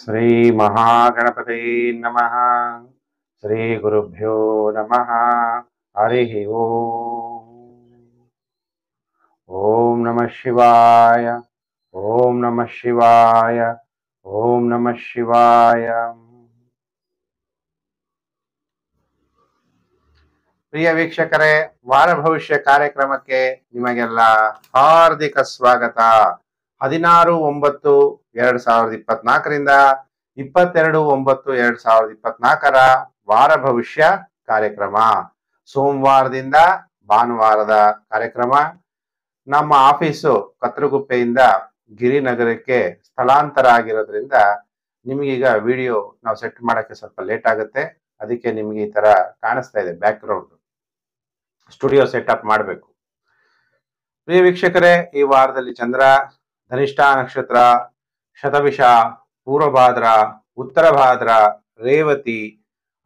ಶ್ರೀ ಮಹಾಗಣಪತಯೇ ನಮಃ ಶ್ರೀ ಗುರುಭ್ಯೋ ನಮಃ ಹರಿ ಓಂ ನಮಃ ಶಿವಾಯ ಓಂ ನಮಃ ಶಿವಾಯ ಓಂ ನಮಃ ಶಿವಾಯ ಪ್ರಿಯ ವೀಕ್ಷಕರೇ ವಾರ ಭವಿಷ್ಯ ಕಾರ್ಯಕ್ರಮಕ್ಕೆ ನಿಮಗೆಲ್ಲ ಹಾರ್ದಿಕ ಸ್ವಾಗತ ಹದಿನಾರು ಒಂಬತ್ತು ಎರಡ್ ಸಾವಿರದ ಇಪ್ಪತ್ನಾಲ್ಕರಿಂದ ಇಪ್ಪತ್ತೆರಡು ಒಂಬತ್ತು ಎರಡ್ ಸಾವಿರದ ಇಪ್ಪತ್ನಾಲ್ಕರ ವಾರ ಭವಿಷ್ಯ ಕಾರ್ಯಕ್ರಮ ಸೋಮವಾರದಿಂದ ಭಾನುವಾರದ ಕಾರ್ಯಕ್ರಮ ನಮ್ಮ ಆಫೀಸು ಕತ್ರಗುಪ್ಪೆಯಿಂದ ಗಿರಿನಗರಕ್ಕೆ ಸ್ಥಳಾಂತರ ಆಗಿರೋದ್ರಿಂದ ನಿಮಗೀಗ ವಿಡಿಯೋ ನಾವು ಸೆಟ್ ಮಾಡೋಕ್ಕೆ ಸ್ವಲ್ಪ ಲೇಟ್ ಆಗುತ್ತೆ ಅದಕ್ಕೆ ನಿಮಗೆ ಈ ಥರ ಕಾಣಿಸ್ತಾ ಇದೆ ಬ್ಯಾಕ್ಗ್ರೌಂಡ್ ಸ್ಟುಡಿಯೋ ಸೆಟಪ್ ಮಾಡಬೇಕು ಪ್ರಿಯ ವೀಕ್ಷಕರೇ ಈ ವಾರದಲ್ಲಿ ಚಂದ್ರ ಧನಿಷ್ಠಾ ನಕ್ಷತ್ರ ಶತವಿಷ ಪೂರ್ವಭಾದ್ರ ಉತ್ತರ ಭಾದ್ರ ರೇವತಿ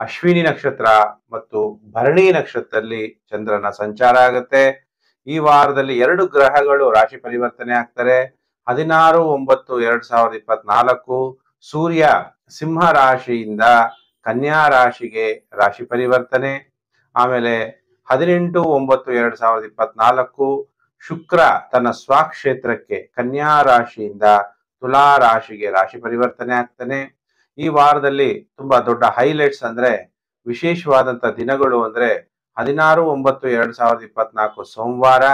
ಅಶ್ವಿನಿ ನಕ್ಷತ್ರ ಮತ್ತು ಭರಣಿ ನಕ್ಷತ್ರದಲ್ಲಿ ಚಂದ್ರನ ಸಂಚಾರ ಆಗುತ್ತೆ ಈ ವಾರದಲ್ಲಿ ಎರಡು ಗ್ರಹಗಳು ರಾಶಿ ಪರಿವರ್ತನೆ ಆಗ್ತಾರೆ ಹದಿನಾರು ಒಂಬತ್ತು ಎರಡು ಸಾವಿರದ ಇಪ್ಪತ್ನಾಲ್ಕು ಸೂರ್ಯ ಸಿಂಹ ರಾಶಿಯಿಂದ ಕನ್ಯಾ ರಾಶಿಗೆ ರಾಶಿ ಪರಿವರ್ತನೆ ಆಮೇಲೆ ಹದಿನೆಂಟು ಒಂಬತ್ತು ಎರಡು ಸಾವಿರದ ಇಪ್ಪತ್ನಾಲ್ಕು ಶುಕ್ರ ತನ್ನ ಸ್ವಕ್ಷೇತ್ರಕ್ಕೆ ಕನ್ಯಾ ರಾಶಿಯಿಂದ ತುಲಾ ರಾಶಿಗೆ ರಾಶಿ ಪರಿವರ್ತನೆ ಆಗ್ತಾನೆ ಈ ವಾರದಲ್ಲಿ ತುಂಬಾ ದೊಡ್ಡ ಹೈಲೈಟ್ಸ್ ಅಂದ್ರೆ ವಿಶೇಷವಾದಂತ ದಿನಗಳು ಅಂದ್ರೆ ಹದಿನಾರು ಒಂಬತ್ತು ಎರಡ್ ಸಾವಿರದ ಇಪ್ಪತ್ನಾಲ್ಕು ಸೋಮವಾರ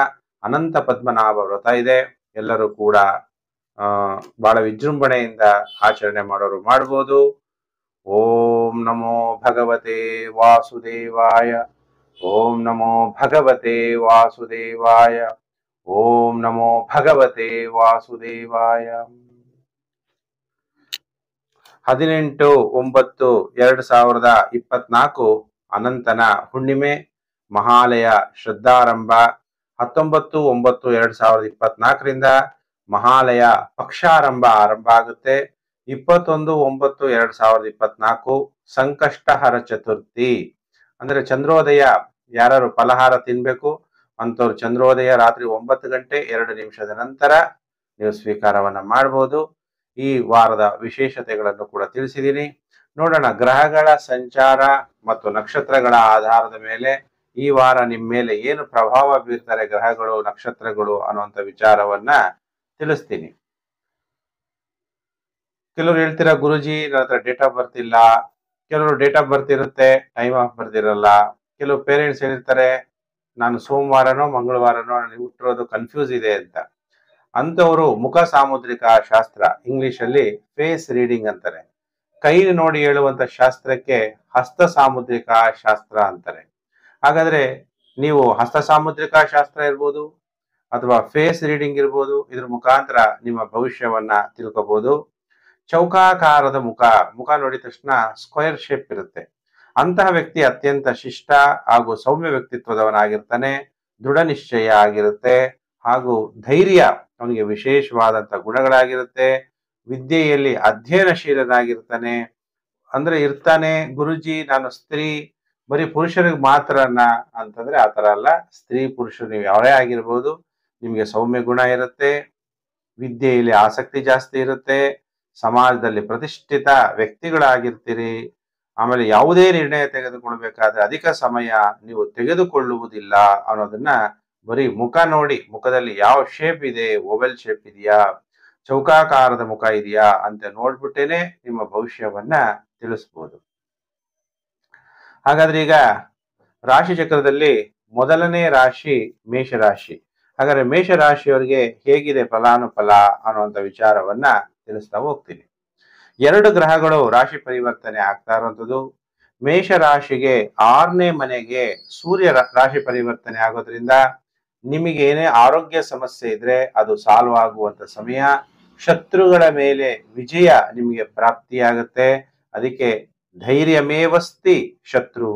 ಅನಂತ ಪದ್ಮನಾಭ ವ್ರತ ಇದೆ ಎಲ್ಲರೂ ಕೂಡ ಆ ಬಹಳ ವಿಜೃಂಭಣೆಯಿಂದ ಆಚರಣೆ ಮಾಡೋರು ಮಾಡ್ಬೋದು ಓಂ ನಮೋ ಭಗವತೆ ವಾಸುದೇವಾಯ ಓಂ ನಮೋ ಭಗವತೆ ವಾಸುದೇವಾಯ ಓಂ ನಮೋ ಭಗವತೆ ವಾಸುದೇವಾಯ ಹದಿನೆಂಟು ಒಂಬತ್ತು ಎರಡು ಸಾವಿರದ ಇಪ್ಪತ್ನಾಲ್ಕು ಅನಂತನ ಹುಣ್ಣಿಮೆ ಮಹಾಲಯ ಶ್ರದ್ಧಾರಂಭ ಹತ್ತೊಂಬತ್ತು ಒಂಬತ್ತು ಎರಡು ಸಾವಿರದ ಇಪ್ಪತ್ನಾಲ್ಕರಿಂದ ಮಹಾಲಯ ಪಕ್ಷಾರಂಭ ಆರಂಭ ಆಗುತ್ತೆ ಇಪ್ಪತ್ತೊಂದು ಒಂಬತ್ತು ಎರಡು ಸಾವಿರದ ಇಪ್ಪತ್ನಾಲ್ಕು ಸಂಕಷ್ಟಹರ ಚತುರ್ಥಿ ಅಂದ್ರೆ ಚಂದ್ರೋದಯ ಯಾರು ಫಲಹಾರ ತಿನ್ಬೇಕು ಅಂಥವ್ರು ಚಂದ್ರೋದಯ ರಾತ್ರಿ ಒಂಬತ್ತು ಗಂಟೆ ಎರಡು ನಿಮಿಷದ ನಂತರ ನೀವು ಸ್ವೀಕಾರವನ್ನ ಮಾಡಬಹುದು ಈ ವಾರದ ವಿಶೇಷತೆಗಳನ್ನು ಕೂಡ ತಿಳಿಸಿದ್ದೀನಿ ನೋಡೋಣ ಗ್ರಹಗಳ ಸಂಚಾರ ಮತ್ತು ನಕ್ಷತ್ರಗಳ ಆಧಾರದ ಮೇಲೆ ಈ ವಾರ ನಿಮ್ಮ ಮೇಲೆ ಏನು ಪ್ರಭಾವ ಬೀರ್ತಾರೆ ಗ್ರಹಗಳು ನಕ್ಷತ್ರಗಳು ಅನ್ನುವಂಥ ವಿಚಾರವನ್ನ ತಿಳಿಸ್ತೀನಿ ಕೆಲವರು ಹೇಳ್ತೀರಾ ಗುರುಜಿ ನನ್ನ ಹತ್ರ ಡೇಟ್ ಆಫ್ ಬರ್ತಿಲ್ಲ ಕೆಲವರು ಡೇಟ್ ಆಫ್ ಬರ್ತ್ ಇರುತ್ತೆ ಟೈಮ್ ಆಫ್ ಬರ್ತಿರಲ್ಲ ಇರಲ್ಲ ಕೆಲವು ಪೇರೆಂಟ್ಸ್ ಏನಿರ್ತಾರೆ ನಾನು ಸೋಮವಾರನೋ ಮಂಗಳವಾರನೋ ನನಗೆ ಹುಟ್ಟಿರೋದು ಕನ್ಫ್ಯೂಸ್ ಇದೆ ಅಂತ ಅಂಥವರು ಮುಖ ಸಾಮುದ್ರಿಕ ಶಾಸ್ತ್ರ ಇಂಗ್ಲಿಷ್ ಅಲ್ಲಿ ಫೇಸ್ ರೀಡಿಂಗ್ ಅಂತಾರೆ ಕೈ ನೋಡಿ ಹೇಳುವಂತ ಶಾಸ್ತ್ರಕ್ಕೆ ಹಸ್ತ ಸಾಮುದ್ರಿಕ ಶಾಸ್ತ್ರ ಅಂತಾರೆ ಹಾಗಾದ್ರೆ ನೀವು ಹಸ್ತ ಸಾಮುದ್ರಿಕ ಶಾಸ್ತ್ರ ಇರ್ಬೋದು ಅಥವಾ ಫೇಸ್ ರೀಡಿಂಗ್ ಇರ್ಬೋದು ಇದ್ರ ಮುಖಾಂತರ ನಿಮ್ಮ ಭವಿಷ್ಯವನ್ನ ತಿಳ್ಕೋಬಹುದು ಚೌಕಾಕಾರದ ಮುಖ ಮುಖ ನೋಡಿದ ತಕ್ಷಣ ಸ್ಕ್ವೇರ್ ಶೇಪ್ ಇರುತ್ತೆ ಅಂತಹ ವ್ಯಕ್ತಿ ಅತ್ಯಂತ ಶಿಷ್ಟ ಹಾಗೂ ಸೌಮ್ಯ ವ್ಯಕ್ತಿತ್ವದವನಾಗಿರ್ತಾನೆ ದೃಢ ನಿಶ್ಚಯ ಆಗಿರುತ್ತೆ ಹಾಗೂ ಧೈರ್ಯ ಅವನಿಗೆ ವಿಶೇಷವಾದಂಥ ಗುಣಗಳಾಗಿರುತ್ತೆ ವಿದ್ಯೆಯಲ್ಲಿ ಅಧ್ಯಯನಶೀಲನಾಗಿರ್ತಾನೆ ಅಂದ್ರೆ ಇರ್ತಾನೆ ಗುರುಜಿ ನಾನು ಸ್ತ್ರೀ ಬರೀ ಪುರುಷರಿಗೆ ಮಾತ್ರನ ಅಂತಂದ್ರೆ ಆ ಅಲ್ಲ ಸ್ತ್ರೀ ಪುರುಷರು ನೀವು ಯಾವೇ ಆಗಿರ್ಬೋದು ನಿಮಗೆ ಸೌಮ್ಯ ಗುಣ ಇರುತ್ತೆ ವಿದ್ಯೆಯಲ್ಲಿ ಆಸಕ್ತಿ ಜಾಸ್ತಿ ಇರುತ್ತೆ ಸಮಾಜದಲ್ಲಿ ಪ್ರತಿಷ್ಠಿತ ವ್ಯಕ್ತಿಗಳಾಗಿರ್ತೀರಿ ಆಮೇಲೆ ಯಾವುದೇ ನಿರ್ಣಯ ತೆಗೆದುಕೊಳ್ಬೇಕಾದ್ರೆ ಅಧಿಕ ಸಮಯ ನೀವು ತೆಗೆದುಕೊಳ್ಳುವುದಿಲ್ಲ ಅನ್ನೋದನ್ನ ಬರೀ ಮುಖ ನೋಡಿ ಮುಖದಲ್ಲಿ ಯಾವ ಶೇಪ್ ಇದೆ ಓವೆಲ್ ಶೇಪ್ ಇದೆಯಾ ಚೌಕಾಕಾರದ ಮುಖ ಇದೆಯಾ ಅಂತ ನೋಡ್ಬಿಟ್ಟೇನೆ ನಿಮ್ಮ ಭವಿಷ್ಯವನ್ನ ತಿಳಿಸ್ಬೋದು ಹಾಗಾದ್ರೆ ಈಗ ರಾಶಿ ಚಕ್ರದಲ್ಲಿ ಮೊದಲನೇ ರಾಶಿ ಮೇಷರಾಶಿ ಹಾಗಾದ್ರೆ ಮೇಷರಾಶಿಯವರಿಗೆ ಹೇಗಿದೆ ಫಲಾನುಫಲ ಅನ್ನುವಂಥ ವಿಚಾರವನ್ನ ತಿಳಿಸ್ತಾ ಹೋಗ್ತೀನಿ ಎರಡು ಗ್ರಹಗಳು ರಾಶಿ ಪರಿವರ್ತನೆ ಆಗ್ತಾ ಇರುವಂಥದ್ದು ಮೇಷ ರಾಶಿಗೆ ಆರನೇ ಮನೆಗೆ ಸೂರ್ಯ ರಾಶಿ ಪರಿವರ್ತನೆ ಆಗೋದ್ರಿಂದ ನಿಮಗೆ ಏನೇ ಆರೋಗ್ಯ ಸಮಸ್ಯೆ ಇದ್ರೆ ಅದು ಸಾಲ್ವ್ ಆಗುವಂತ ಸಮಯ ಶತ್ರುಗಳ ಮೇಲೆ ವಿಜಯ ನಿಮಗೆ ಪ್ರಾಪ್ತಿಯಾಗುತ್ತೆ ಅದಕ್ಕೆ ಧೈರ್ಯಮೇವಸ್ತಿ ಶತ್ರು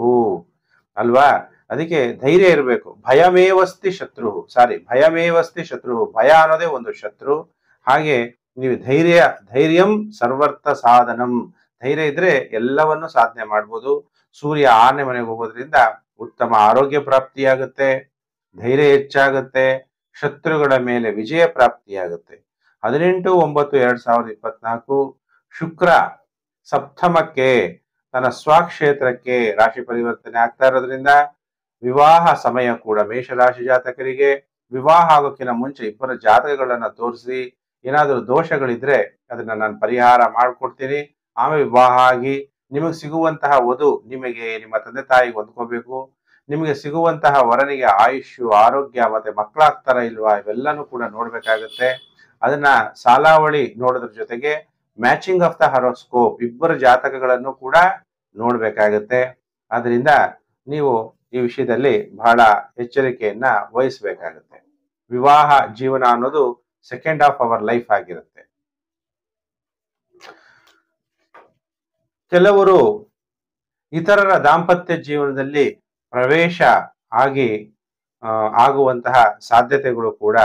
ಅಲ್ವಾ ಅದಕ್ಕೆ ಧೈರ್ಯ ಇರಬೇಕು ಭಯಮೇವಸ್ತಿ ಶತ್ರು ಸಾರಿ ಭಯಮೇವಸ್ತಿ ಶತ್ರು ಭಯ ಅನ್ನೋದೇ ಒಂದು ಶತ್ರು ಹಾಗೆ ನೀವು ಧೈರ್ಯ ಧೈರ್ಯಂ ಸರ್ವರ್ಥ ಸಾಧನಂ ಧೈರ್ಯ ಇದ್ರೆ ಎಲ್ಲವನ್ನು ಸಾಧನೆ ಮಾಡ್ಬೋದು ಸೂರ್ಯ ಆನೆ ಮನೆಗೆ ಹೋಗೋದ್ರಿಂದ ಉತ್ತಮ ಆರೋಗ್ಯ ಪ್ರಾಪ್ತಿಯಾಗುತ್ತೆ ಧೈರ್ಯ ಹೆಚ್ಚಾಗುತ್ತೆ ಶತ್ರುಗಳ ಮೇಲೆ ವಿಜಯ ಪ್ರಾಪ್ತಿಯಾಗುತ್ತೆ ಹದಿನೆಂಟು ಒಂಬತ್ತು ಎರಡ್ ಸಾವಿರದ ಇಪ್ಪತ್ನಾಲ್ಕು ಶುಕ್ರ ಸಪ್ತಮಕ್ಕೆ ತನ್ನ ಸ್ವಕ್ಷೇತ್ರಕ್ಕೆ ರಾಶಿ ಪರಿವರ್ತನೆ ಆಗ್ತಾ ಇರೋದ್ರಿಂದ ವಿವಾಹ ಸಮಯ ಕೂಡ ಮೇಷರಾಶಿ ಜಾತಕರಿಗೆ ವಿವಾಹ ಆಗೋಕ್ಕಿಂತ ಮುಂಚೆ ಇಬ್ಬರ ಜಾತಕಗಳನ್ನ ತೋರಿಸಿ ಏನಾದರೂ ದೋಷಗಳಿದ್ರೆ ಅದನ್ನ ನಾನು ಪರಿಹಾರ ಮಾಡಿಕೊಡ್ತೀನಿ ಆಮೇಲೆ ವಿವಾಹ ಆಗಿ ನಿಮಗೆ ಸಿಗುವಂತಹ ವಧು ನಿಮಗೆ ನಿಮ್ಮ ತಂದೆ ತಾಯಿಗೆ ಹೊಂದ್ಕೋಬೇಕು ನಿಮಗೆ ಸಿಗುವಂತಹ ವರನಿಗೆ ಆಯುಷ್ಯು ಆರೋಗ್ಯ ಮತ್ತೆ ಮಕ್ಕಳಾಗ್ತಾರ ಇಲ್ವಾ ಇವೆಲ್ಲನೂ ಕೂಡ ನೋಡ್ಬೇಕಾಗತ್ತೆ ಅದನ್ನ ಸಾಲಾವಳಿ ನೋಡೋದ್ರ ಜೊತೆಗೆ ಮ್ಯಾಚಿಂಗ್ ಆಫ್ ದ ಹರೋಸ್ಕೋಪ್ ಇಬ್ಬರ ಜಾತಕಗಳನ್ನು ಕೂಡ ನೋಡ್ಬೇಕಾಗತ್ತೆ ಆದ್ರಿಂದ ನೀವು ಈ ವಿಷಯದಲ್ಲಿ ಬಹಳ ಎಚ್ಚರಿಕೆಯನ್ನ ವಹಿಸಬೇಕಾಗತ್ತೆ ವಿವಾಹ ಜೀವನ ಅನ್ನೋದು ಸೆಕೆಂಡ್ ಆಫ್ ಅವರ್ ಲೈಫ್ ಆಗಿರುತ್ತೆ ಕೆಲವರು ಇತರರ ದಾಂಪತ್ಯ ಜೀವನದಲ್ಲಿ ಪ್ರವೇಶ ಆಗಿ ಆಗುವಂತಹ ಸಾಧ್ಯತೆಗಳು ಕೂಡ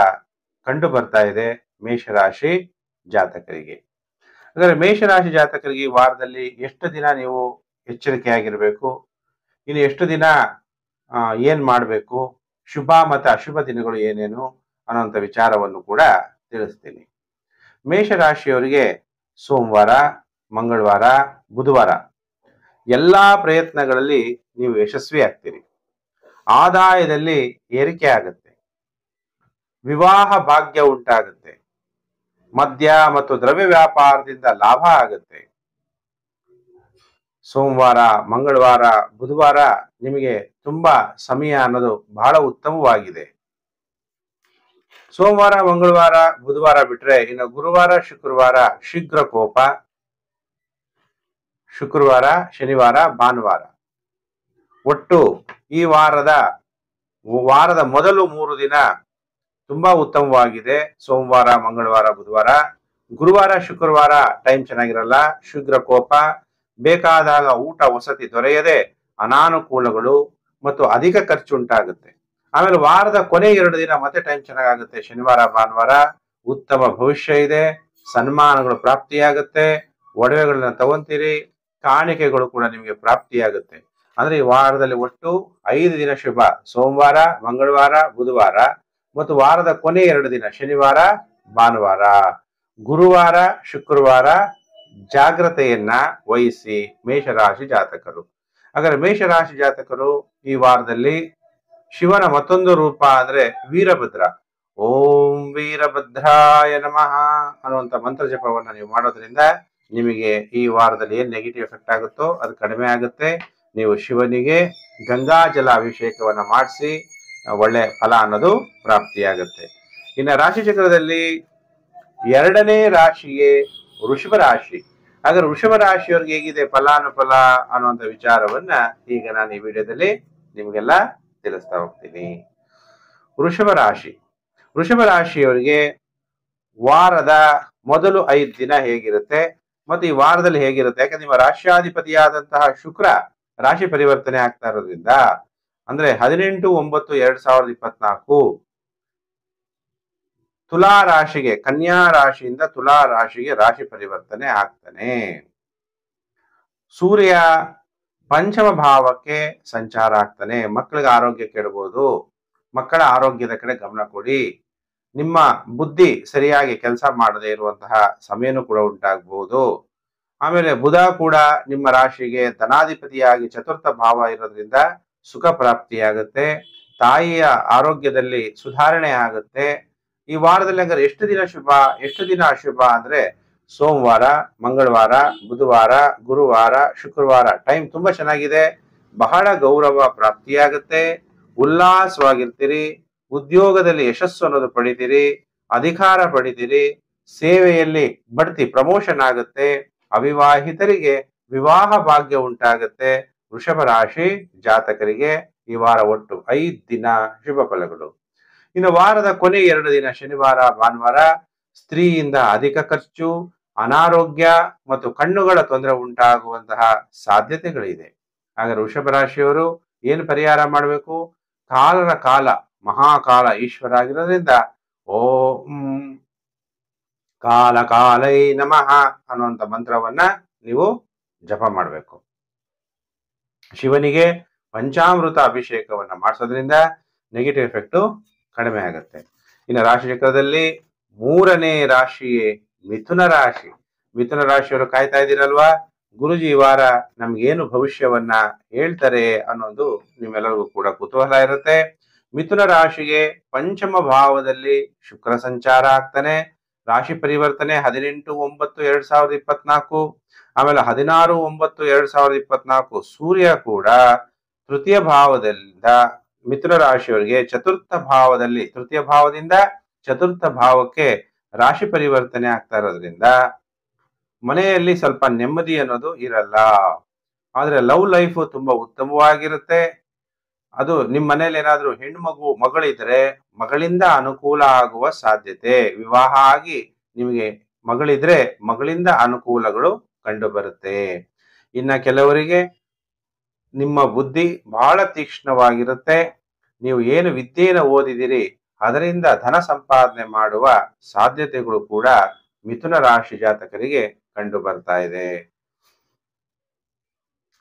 ಕಂಡು ಬರ್ತಾ ಇದೆ ಮೇಷರಾಶಿ ಜಾತಕರಿಗೆ ಮೇಷ ಮೇಷರಾಶಿ ಜಾತಕರಿಗೆ ವಾರದಲ್ಲಿ ಎಷ್ಟು ದಿನ ನೀವು ಎಚ್ಚರಿಕೆಯಾಗಿರಬೇಕು ಇನ್ನು ಎಷ್ಟು ದಿನ ಏನ್ ಮಾಡಬೇಕು ಶುಭ ಮತ್ತು ಅಶುಭ ದಿನಗಳು ಏನೇನು ಅನ್ನೋಂಥ ವಿಚಾರವನ್ನು ಕೂಡ ತಿಳಿಸ್ತೀನಿ ಮೇಷರಾಶಿಯವರಿಗೆ ಸೋಮವಾರ ಮಂಗಳವಾರ ಬುಧವಾರ ಎಲ್ಲ ಪ್ರಯತ್ನಗಳಲ್ಲಿ ನೀವು ಯಶಸ್ವಿ ಆಗ್ತೀರಿ ಆದಾಯದಲ್ಲಿ ಏರಿಕೆ ಆಗುತ್ತೆ ವಿವಾಹ ಭಾಗ್ಯ ಉಂಟಾಗುತ್ತೆ ಮದ್ಯ ಮತ್ತು ದ್ರವ್ಯ ವ್ಯಾಪಾರದಿಂದ ಲಾಭ ಆಗುತ್ತೆ ಸೋಮವಾರ ಮಂಗಳವಾರ ಬುಧವಾರ ನಿಮಗೆ ತುಂಬಾ ಸಮಯ ಅನ್ನೋದು ಬಹಳ ಉತ್ತಮವಾಗಿದೆ ಸೋಮವಾರ ಮಂಗಳವಾರ ಬುಧವಾರ ಬಿಟ್ರೆ ಇನ್ನು ಗುರುವಾರ ಶುಕ್ರವಾರ ಶೀಘ್ರ ಕೋಪ ಶುಕ್ರವಾರ ಶನಿವಾರ ಭಾನುವಾರ ಒಟ್ಟು ಈ ವಾರದ ವಾರದ ಮೊದಲು ಮೂರು ದಿನ ತುಂಬಾ ಉತ್ತಮವಾಗಿದೆ ಸೋಮವಾರ ಮಂಗಳವಾರ ಬುಧವಾರ ಗುರುವಾರ ಶುಕ್ರವಾರ ಟೈಮ್ ಚೆನ್ನಾಗಿರಲ್ಲ ಶೀಘ್ರ ಕೋಪ ಬೇಕಾದಾಗ ಊಟ ವಸತಿ ದೊರೆಯದೆ ಅನಾನುಕೂಲಗಳು ಮತ್ತು ಅಧಿಕ ಖರ್ಚುಂಟಾಗುತ್ತೆ ಆಮೇಲೆ ವಾರದ ಕೊನೆ ಎರಡು ದಿನ ಮತ್ತೆ ಟೈಮ್ ಚೆನ್ನಾಗಾಗುತ್ತೆ ಶನಿವಾರ ಭಾನುವಾರ ಉತ್ತಮ ಭವಿಷ್ಯ ಇದೆ ಸನ್ಮಾನಗಳು ಪ್ರಾಪ್ತಿಯಾಗುತ್ತೆ ಒಡವೆಗಳನ್ನ ತಗೊಂತೀರಿ ಕಾಣಿಕೆಗಳು ಕೂಡ ನಿಮಗೆ ಪ್ರಾಪ್ತಿಯಾಗುತ್ತೆ ಅಂದ್ರೆ ಈ ವಾರದಲ್ಲಿ ಒಟ್ಟು ಐದು ದಿನ ಶುಭ ಸೋಮವಾರ ಮಂಗಳವಾರ ಬುಧವಾರ ಮತ್ತು ವಾರದ ಕೊನೆ ಎರಡು ದಿನ ಶನಿವಾರ ಭಾನುವಾರ ಗುರುವಾರ ಶುಕ್ರವಾರ ಜಾಗ್ರತೆಯನ್ನ ವಹಿಸಿ ಮೇಷರಾಶಿ ಜಾತಕರು ಹಾಗಾದ್ರೆ ಮೇಷರಾಶಿ ಜಾತಕರು ಈ ವಾರದಲ್ಲಿ ಶಿವನ ಮತ್ತೊಂದು ರೂಪ ಅಂದ್ರೆ ವೀರಭದ್ರ ಓಂ ವೀರಭದ್ರಾಯ ನಮಃ ಅನ್ನುವಂಥ ಮಂತ್ರ ಜಪವನ್ನು ನೀವು ಮಾಡೋದ್ರಿಂದ ನಿಮಗೆ ಈ ವಾರದಲ್ಲಿ ಏನು ನೆಗೆಟಿವ್ ಎಫೆಕ್ಟ್ ಆಗುತ್ತೋ ಅದು ಕಡಿಮೆ ಆಗುತ್ತೆ ನೀವು ಶಿವನಿಗೆ ಗಂಗಾ ಜಲ ಅಭಿಷೇಕವನ್ನು ಮಾಡಿಸಿ ಒಳ್ಳೆ ಫಲ ಅನ್ನೋದು ಪ್ರಾಪ್ತಿಯಾಗುತ್ತೆ ಇನ್ನು ರಾಶಿ ಚಕ್ರದಲ್ಲಿ ಎರಡನೇ ರಾಶಿಯೇ ವೃಷಭ ರಾಶಿ ಹಾಗಾದ್ರೆ ವೃಷಭ ರಾಶಿಯವ್ರಿಗೆ ಹೇಗಿದೆ ಫಲಾನುಫಲ ಅನ್ನುವಂಥ ವಿಚಾರವನ್ನ ಈಗ ನಾನು ಈ ವಿಡಿಯೋದಲ್ಲಿ ನಿಮಗೆಲ್ಲ ತಿಳಿಸ್ತಾ ಹೋಗ್ತೀನಿ ವೃಷಭ ರಾಶಿ ವೃಷಭ ರಾಶಿಯವರಿಗೆ ವಾರದ ಮೊದಲು ಐದು ದಿನ ಹೇಗಿರುತ್ತೆ ಮತ್ತೆ ಈ ವಾರದಲ್ಲಿ ಹೇಗಿರುತ್ತೆ ಯಾಕಂದ್ರೆ ನಿಮ್ಮ ರಾಶ್ಯಾಧಿಪತಿಯಾದಂತಹ ಶುಕ್ರ ರಾಶಿ ಪರಿವರ್ತನೆ ಆಗ್ತಾ ಇರೋದ್ರಿಂದ ಅಂದ್ರೆ ಹದಿನೆಂಟು ಒಂಬತ್ತು ಎರಡ್ ಸಾವಿರದ ಇಪ್ಪತ್ನಾಲ್ಕು ತುಲಾ ರಾಶಿಗೆ ಕನ್ಯಾ ರಾಶಿಯಿಂದ ತುಲಾ ರಾಶಿಗೆ ರಾಶಿ ಪರಿವರ್ತನೆ ಆಗ್ತಾನೆ ಸೂರ್ಯ ಪಂಚಮ ಭಾವಕ್ಕೆ ಸಂಚಾರ ಆಗ್ತಾನೆ ಮಕ್ಕಳಿಗೆ ಆರೋಗ್ಯ ಕೆಡಬಹುದು ಮಕ್ಕಳ ಆರೋಗ್ಯದ ಕಡೆ ಗಮನ ಕೊಡಿ ನಿಮ್ಮ ಬುದ್ಧಿ ಸರಿಯಾಗಿ ಕೆಲಸ ಮಾಡದೇ ಇರುವಂತಹ ಸಮಯನೂ ಕೂಡ ಉಂಟಾಗಬಹುದು ಆಮೇಲೆ ಬುಧ ಕೂಡ ನಿಮ್ಮ ರಾಶಿಗೆ ಧನಾಧಿಪತಿಯಾಗಿ ಚತುರ್ಥ ಭಾವ ಇರೋದ್ರಿಂದ ಸುಖ ಪ್ರಾಪ್ತಿಯಾಗುತ್ತೆ ತಾಯಿಯ ಆರೋಗ್ಯದಲ್ಲಿ ಸುಧಾರಣೆ ಆಗುತ್ತೆ ಈ ವಾರದಲ್ಲಿ ಹಂಗಾರೆ ಎಷ್ಟು ದಿನ ಶುಭ ಎಷ್ಟು ದಿನ ಅಶುಭ ಅಂದ್ರೆ ಸೋಮವಾರ ಮಂಗಳವಾರ ಬುಧವಾರ ಗುರುವಾರ ಶುಕ್ರವಾರ ಟೈಮ್ ತುಂಬಾ ಚೆನ್ನಾಗಿದೆ ಬಹಳ ಗೌರವ ಪ್ರಾಪ್ತಿಯಾಗುತ್ತೆ ಉಲ್ಲಾಸವಾಗಿರ್ತೀರಿ ಉದ್ಯೋಗದಲ್ಲಿ ಯಶಸ್ಸು ಅನ್ನೋದು ಪಡಿತೀರಿ ಅಧಿಕಾರ ಪಡಿತೀರಿ ಸೇವೆಯಲ್ಲಿ ಬಡ್ತಿ ಪ್ರಮೋಷನ್ ಆಗುತ್ತೆ ಅವಿವಾಹಿತರಿಗೆ ವಿವಾಹ ಭಾಗ್ಯ ಉಂಟಾಗುತ್ತೆ ವೃಷಭ ರಾಶಿ ಜಾತಕರಿಗೆ ಈ ವಾರ ಒಟ್ಟು ಐದ್ ದಿನ ಶುಭ ಫಲಗಳು ಇನ್ನು ವಾರದ ಕೊನೆ ಎರಡು ದಿನ ಶನಿವಾರ ಭಾನುವಾರ ಸ್ತ್ರೀಯಿಂದ ಅಧಿಕ ಖರ್ಚು ಅನಾರೋಗ್ಯ ಮತ್ತು ಕಣ್ಣುಗಳ ತೊಂದರೆ ಉಂಟಾಗುವಂತಹ ಸಾಧ್ಯತೆಗಳಿದೆ ಹಾಗೆ ವೃಷಭ ರಾಶಿಯವರು ಏನು ಪರಿಹಾರ ಮಾಡಬೇಕು ಕಾಲರ ಕಾಲ ಮಹಾಕಾಲ ಈಶ್ವರ ಆಗಿರೋದ್ರಿಂದ ಓಂ ಕಾಲ ಕಾಲೈ ನಮಃ ಅನ್ನುವಂಥ ಮಂತ್ರವನ್ನ ನೀವು ಜಪ ಮಾಡಬೇಕು ಶಿವನಿಗೆ ಪಂಚಾಮೃತ ಅಭಿಷೇಕವನ್ನ ಮಾಡಿಸೋದ್ರಿಂದ ನೆಗೆಟಿವ್ ಎಫೆಕ್ಟು ಕಡಿಮೆ ಆಗುತ್ತೆ ಇನ್ನು ರಾಶಿ ಚಕ್ರದಲ್ಲಿ ಮೂರನೇ ರಾಶಿಯೇ ಮಿಥುನ ರಾಶಿ ಮಿಥುನ ರಾಶಿಯವರು ಕಾಯ್ತಾ ಇದ್ದೀರಲ್ವಾ ಗುರುಜಿ ವಾರ ನಮ್ಗೇನು ಭವಿಷ್ಯವನ್ನ ಹೇಳ್ತಾರೆ ಅನ್ನೋದು ನಿಮ್ಮೆಲ್ಲರಿಗೂ ಕೂಡ ಕುತೂಹಲ ಇರುತ್ತೆ ಮಿಥುನ ರಾಶಿಗೆ ಪಂಚಮ ಭಾವದಲ್ಲಿ ಶುಕ್ರ ಸಂಚಾರ ಆಗ್ತಾನೆ ರಾಶಿ ಪರಿವರ್ತನೆ ಹದಿನೆಂಟು ಒಂಬತ್ತು ಎರಡ್ ಸಾವಿರದ ಇಪ್ಪತ್ನಾಲ್ಕು ಆಮೇಲೆ ಹದಿನಾರು ಒಂಬತ್ತು ಎರಡ್ ಸಾವಿರದ ಇಪ್ಪತ್ನಾಲ್ಕು ಸೂರ್ಯ ಕೂಡ ತೃತೀಯ ಭಾವದಿಂದ ಮಿಥುನ ರಾಶಿಯವರಿಗೆ ಚತುರ್ಥ ಭಾವದಲ್ಲಿ ತೃತೀಯ ಭಾವದಿಂದ ಚತುರ್ಥ ಭಾವಕ್ಕೆ ರಾಶಿ ಪರಿವರ್ತನೆ ಆಗ್ತಾ ಇರೋದ್ರಿಂದ ಮನೆಯಲ್ಲಿ ಸ್ವಲ್ಪ ನೆಮ್ಮದಿ ಅನ್ನೋದು ಇರಲ್ಲ ಆದರೆ ಲವ್ ಲೈಫು ತುಂಬಾ ಉತ್ತಮವಾಗಿರುತ್ತೆ ಅದು ನಿಮ್ಮ ಮನೇಲಿ ಏನಾದರೂ ಹೆಣ್ಣು ಮಗು ಮಗಳಿದ್ರೆ ಮಗಳಿಂದ ಅನುಕೂಲ ಆಗುವ ಸಾಧ್ಯತೆ ವಿವಾಹ ಆಗಿ ನಿಮಗೆ ಮಗಳಿದ್ರೆ ಮಗಳಿಂದ ಅನುಕೂಲಗಳು ಕಂಡು ಬರುತ್ತೆ ಇನ್ನು ಕೆಲವರಿಗೆ ನಿಮ್ಮ ಬುದ್ಧಿ ಬಹಳ ತೀಕ್ಷ್ಣವಾಗಿರುತ್ತೆ ನೀವು ಏನು ವಿದ್ಯೆಯನ್ನು ಓದಿದಿರಿ ಅದರಿಂದ ಧನ ಸಂಪಾದನೆ ಮಾಡುವ ಸಾಧ್ಯತೆಗಳು ಕೂಡ ಮಿಥುನ ರಾಶಿ ಜಾತಕರಿಗೆ ಕಂಡು ಬರ್ತಾ ಇದೆ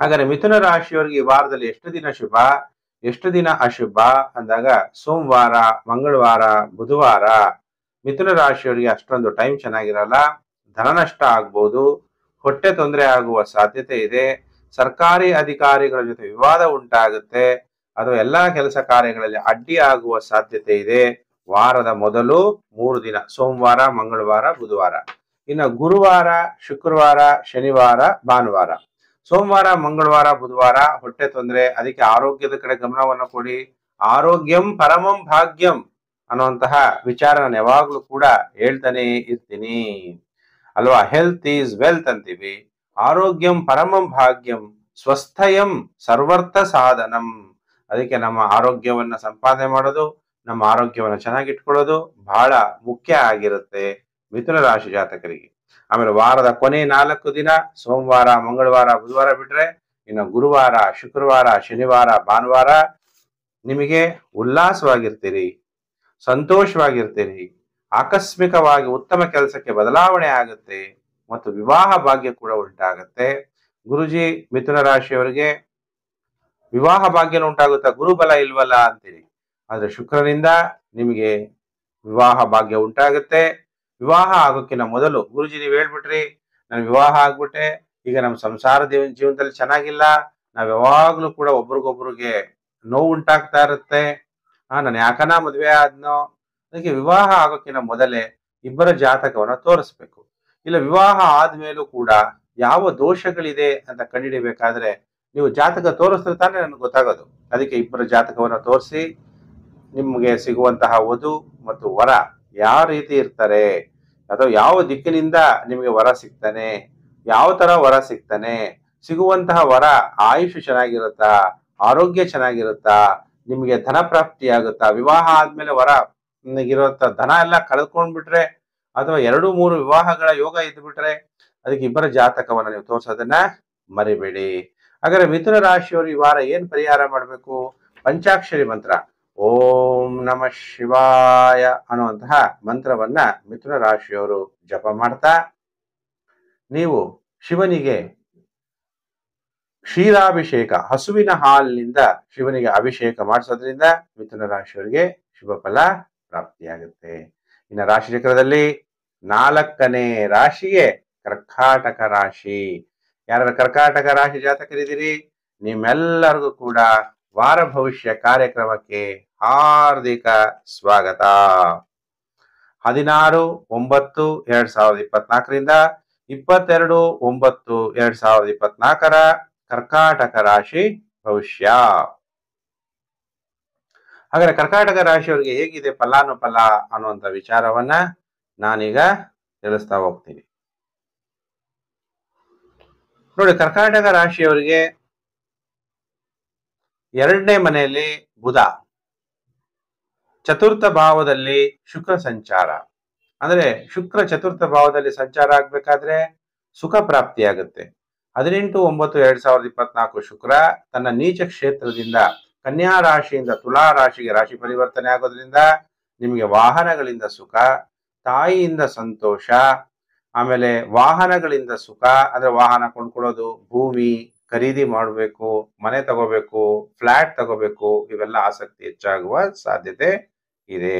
ಹಾಗಾದ್ರೆ ಮಿಥುನ ರಾಶಿಯವರಿಗೆ ಈ ವಾರದಲ್ಲಿ ಎಷ್ಟು ದಿನ ಶುಭ ಎಷ್ಟು ದಿನ ಅಶುಭ ಅಂದಾಗ ಸೋಮವಾರ ಮಂಗಳವಾರ ಬುಧವಾರ ಮಿಥುನ ರಾಶಿಯವರಿಗೆ ಅಷ್ಟೊಂದು ಟೈಮ್ ಚೆನ್ನಾಗಿರಲ್ಲ ಧನ ನಷ್ಟ ಆಗ್ಬೋದು ಹೊಟ್ಟೆ ತೊಂದರೆ ಆಗುವ ಸಾಧ್ಯತೆ ಇದೆ ಸರ್ಕಾರಿ ಅಧಿಕಾರಿಗಳ ಜೊತೆ ವಿವಾದ ಉಂಟಾಗುತ್ತೆ ಅಥವಾ ಎಲ್ಲಾ ಕೆಲಸ ಕಾರ್ಯಗಳಲ್ಲಿ ಅಡ್ಡಿ ಆಗುವ ಸಾಧ್ಯತೆ ಇದೆ ವಾರದ ಮೊದಲು ಮೂರು ದಿನ ಸೋಮವಾರ ಮಂಗಳವಾರ ಬುಧವಾರ ಇನ್ನು ಗುರುವಾರ ಶುಕ್ರವಾರ ಶನಿವಾರ ಭಾನುವಾರ ಸೋಮವಾರ ಮಂಗಳವಾರ ಬುಧವಾರ ಹೊಟ್ಟೆ ತೊಂದರೆ ಅದಕ್ಕೆ ಆರೋಗ್ಯದ ಕಡೆ ಗಮನವನ್ನು ಕೊಡಿ ಆರೋಗ್ಯಂ ಪರಮಂ ಭಾಗ್ಯಂ ಅನ್ನುವಂತಹ ವಿಚಾರ ನಾನು ಯಾವಾಗಲೂ ಕೂಡ ಹೇಳ್ತಾನೆ ಇರ್ತೀನಿ ಅಲ್ವಾ ಹೆಲ್ತ್ ಈಸ್ ವೆಲ್ತ್ ಅಂತೀವಿ ಆರೋಗ್ಯಂ ಪರಮಂ ಭಾಗ್ಯಂ ಸ್ವಸ್ಥಯಂ ಸರ್ವರ್ಥ ಸಾಧನಂ ಅದಕ್ಕೆ ನಮ್ಮ ಆರೋಗ್ಯವನ್ನ ಸಂಪಾದನೆ ಮಾಡೋದು ನಮ್ಮ ಆರೋಗ್ಯವನ್ನ ಚೆನ್ನಾಗಿಟ್ಕೊಳ್ಳೋದು ಬಹಳ ಮುಖ್ಯ ಆಗಿರುತ್ತೆ ಮಿಥುನ ರಾಶಿ ಜಾತಕರಿಗೆ ಆಮೇಲೆ ವಾರದ ಕೊನೆ ನಾಲ್ಕು ದಿನ ಸೋಮವಾರ ಮಂಗಳವಾರ ಬುಧವಾರ ಬಿಟ್ರೆ ಇನ್ನು ಗುರುವಾರ ಶುಕ್ರವಾರ ಶನಿವಾರ ಭಾನುವಾರ ನಿಮಗೆ ಉಲ್ಲಾಸವಾಗಿರ್ತೀರಿ ಸಂತೋಷವಾಗಿರ್ತೀರಿ ಆಕಸ್ಮಿಕವಾಗಿ ಉತ್ತಮ ಕೆಲಸಕ್ಕೆ ಬದಲಾವಣೆ ಆಗುತ್ತೆ ಮತ್ತು ವಿವಾಹ ಭಾಗ್ಯ ಕೂಡ ಉಂಟಾಗುತ್ತೆ ಗುರುಜಿ ಮಿಥುನ ರಾಶಿಯವರಿಗೆ ವಿವಾಹ ಭಾಗ್ಯನ ಉಂಟಾಗುತ್ತಾ ಗುರುಬಲ ಇಲ್ವಲ್ಲ ಅಂತೀರಿ ಆದ್ರೆ ಶುಕ್ರನಿಂದ ನಿಮಗೆ ವಿವಾಹ ಭಾಗ್ಯ ಉಂಟಾಗುತ್ತೆ ವಿವಾಹ ಆಗೋಕ್ಕಿಂತ ಮೊದಲು ಗುರುಜಿ ನೀವು ಹೇಳ್ಬಿಟ್ರಿ ನಾನು ವಿವಾಹ ಆಗ್ಬಿಟ್ಟೆ ಈಗ ನಮ್ಮ ಸಂಸಾರ ಜೀವನದಲ್ಲಿ ಚೆನ್ನಾಗಿಲ್ಲ ನಾವ್ ಯಾವಾಗ್ಲೂ ಕೂಡ ಒಬ್ರಿಗೊಬ್ರಿಗೆ ನೋವು ಉಂಟಾಗ್ತಾ ಇರುತ್ತೆ ಆ ನಾನು ಯಾಕನ ಮದ್ವೆ ಆದ್ನೋ ಅದಕ್ಕೆ ವಿವಾಹ ಆಗೋಕ್ಕಿಂತ ಮೊದಲೇ ಇಬ್ಬರ ಜಾತಕವನ್ನ ತೋರಿಸ್ಬೇಕು ಇಲ್ಲ ವಿವಾಹ ಆದ್ಮೇಲೂ ಕೂಡ ಯಾವ ದೋಷಗಳಿದೆ ಅಂತ ಕಂಡುಹಿಡಿಬೇಕಾದ್ರೆ ನೀವು ಜಾತಕ ತೋರಿಸಿದ್ರೆ ತಾನೇ ನನಗೆ ಗೊತ್ತಾಗೋದು ಅದಕ್ಕೆ ಇಬ್ಬರ ಜಾತಕವನ್ನು ತೋರಿಸಿ ನಿಮಗೆ ಸಿಗುವಂತಹ ವಧು ಮತ್ತು ವರ ಯಾವ ರೀತಿ ಇರ್ತಾರೆ ಅಥವಾ ಯಾವ ದಿಕ್ಕಿನಿಂದ ನಿಮಗೆ ವರ ಸಿಗ್ತಾನೆ ಯಾವ ತರ ವರ ಸಿಗ್ತಾನೆ ಸಿಗುವಂತಹ ವರ ಆಯುಷ್ ಚೆನ್ನಾಗಿರುತ್ತಾ ಆರೋಗ್ಯ ಚೆನ್ನಾಗಿರುತ್ತಾ ನಿಮಗೆ ಧನ ಪ್ರಾಪ್ತಿ ಆಗುತ್ತಾ ವಿವಾಹ ಆದ್ಮೇಲೆ ವರ ಇರುವಂತ ಧನ ಎಲ್ಲ ಕಳೆದ್ಕೊಂಡ್ಬಿಟ್ರೆ ಅಥವಾ ಎರಡು ಮೂರು ವಿವಾಹಗಳ ಯೋಗ ಇದ್ಬಿಟ್ರೆ ಅದಕ್ಕೆ ಇಬ್ಬರ ಜಾತಕವನ್ನ ನೀವು ತೋರಿಸೋದನ್ನ ಮರಿಬೇಡಿ ಹಾಗಾದ್ರೆ ಮಿಥುನ ರಾಶಿಯವರು ಈ ವಾರ ಏನ್ ಪರಿಹಾರ ಮಾಡಬೇಕು ಪಂಚಾಕ್ಷರಿ ಮಂತ್ರ ಓಂ ನಮ ಶಿವಾಯ ಅನ್ನುವಂತಹ ಮಂತ್ರವನ್ನ ಮಿಥುನ ರಾಶಿಯವರು ಜಪ ಮಾಡ್ತಾ ನೀವು ಶಿವನಿಗೆ ಕ್ಷೀರಾಭಿಷೇಕ ಹಸುವಿನ ಹಾಲಿನಿಂದ ಶಿವನಿಗೆ ಅಭಿಷೇಕ ಮಾಡಿಸೋದ್ರಿಂದ ಮಿಥುನ ರಾಶಿಯವರಿಗೆ ಶುಭ ಫಲ ಪ್ರಾಪ್ತಿಯಾಗುತ್ತೆ ಇನ್ನು ರಾಶಿ ಚಕ್ರದಲ್ಲಿ ನಾಲ್ಕನೇ ರಾಶಿಗೆ ಕರ್ಕಾಟಕ ರಾಶಿ ಯಾರು ಕರ್ಕಾಟಕ ರಾಶಿ ಜಾತಕರಿದ್ದೀರಿ ನಿಮ್ಮೆಲ್ಲರಿಗೂ ಕೂಡ ವಾರ ಭವಿಷ್ಯ ಕಾರ್ಯಕ್ರಮಕ್ಕೆ ಹಾರ್ದಿಕ ಸ್ವಾಗತ ಹದಿನಾರು ಒಂಬತ್ತು ಎರಡ್ ಸಾವಿರದ ಇಪ್ಪತ್ನಾಲ್ಕರಿಂದ ಇಪ್ಪತ್ತೆರಡು ಒಂಬತ್ತು ಎರಡ್ ಸಾವಿರದ ಇಪ್ಪತ್ನಾಲ್ಕರ ಕರ್ಕಾಟಕ ರಾಶಿ ಭವಿಷ್ಯ ಹಾಗಾದ್ರೆ ಕರ್ಕಾಟಕ ರಾಶಿಯವರಿಗೆ ಹೇಗಿದೆ ಫಲಾನುಫಲ ಅನ್ನುವಂಥ ವಿಚಾರವನ್ನ ನಾನೀಗ ತಿಳಿಸ್ತಾ ಹೋಗ್ತೀನಿ ನೋಡಿ ಕರ್ಕಾಟಕ ರಾಶಿಯವರಿಗೆ ಎರಡನೇ ಮನೆಯಲ್ಲಿ ಬುಧ ಚತುರ್ಥ ಭಾವದಲ್ಲಿ ಶುಕ್ರ ಸಂಚಾರ ಅಂದ್ರೆ ಶುಕ್ರ ಚತುರ್ಥ ಭಾವದಲ್ಲಿ ಸಂಚಾರ ಆಗ್ಬೇಕಾದ್ರೆ ಸುಖ ಪ್ರಾಪ್ತಿಯಾಗುತ್ತೆ ಹದಿನೆಂಟು ಒಂಬತ್ತು ಎರಡ್ ಸಾವಿರದ ಇಪ್ಪತ್ನಾಲ್ಕು ಶುಕ್ರ ತನ್ನ ನೀಚ ಕ್ಷೇತ್ರದಿಂದ ಕನ್ಯಾ ರಾಶಿಯಿಂದ ತುಲಾ ರಾಶಿಗೆ ರಾಶಿ ಪರಿವರ್ತನೆ ಆಗೋದ್ರಿಂದ ನಿಮಗೆ ವಾಹನಗಳಿಂದ ಸುಖ ತಾಯಿಯಿಂದ ಸಂತೋಷ ಆಮೇಲೆ ವಾಹನಗಳಿಂದ ಸುಖ ಅಂದ್ರೆ ವಾಹನ ಕೊಂಡ್ಕೊಳ್ಳೋದು ಭೂಮಿ ಖರೀದಿ ಮಾಡಬೇಕು ಮನೆ ತಗೋಬೇಕು ಫ್ಲಾಟ್ ತಗೋಬೇಕು ಇವೆಲ್ಲ ಆಸಕ್ತಿ ಹೆಚ್ಚಾಗುವ ಸಾಧ್ಯತೆ ಇದೆ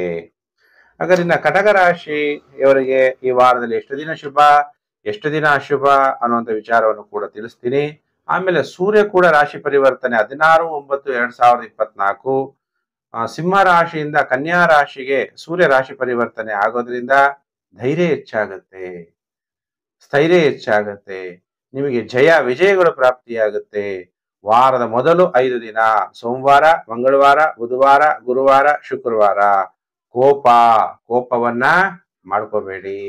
ಇನ್ನ ಕಟಕ ಇವರಿಗೆ ಈ ವಾರದಲ್ಲಿ ಎಷ್ಟು ದಿನ ಶುಭ ಎಷ್ಟು ದಿನ ಅಶುಭ ಅನ್ನುವಂತ ವಿಚಾರವನ್ನು ಕೂಡ ತಿಳಿಸ್ತೀನಿ ಆಮೇಲೆ ಸೂರ್ಯ ಕೂಡ ರಾಶಿ ಪರಿವರ್ತನೆ ಹದಿನಾರು ಒಂಬತ್ತು ಎರಡ್ ಸಾವಿರದ ಇಪ್ಪತ್ನಾಲ್ಕು ಸಿಂಹ ರಾಶಿಯಿಂದ ಕನ್ಯಾ ರಾಶಿಗೆ ಸೂರ್ಯ ರಾಶಿ ಪರಿವರ್ತನೆ ಆಗೋದ್ರಿಂದ ಧೈರ್ಯ ಹೆಚ್ಚಾಗುತ್ತೆ ಸ್ಥೈರ್ಯ ಹೆಚ್ಚಾಗುತ್ತೆ ನಿಮಗೆ ಜಯ ವಿಜಯಗಳು ಪ್ರಾಪ್ತಿಯಾಗುತ್ತೆ ವಾರದ ಮೊದಲು ಐದು ದಿನ ಸೋಮವಾರ ಮಂಗಳವಾರ ಬುಧವಾರ ಗುರುವಾರ ಶುಕ್ರವಾರ ಕೋಪ ಕೋಪವನ್ನ ಮಾಡ್ಕೋಬೇಡಿ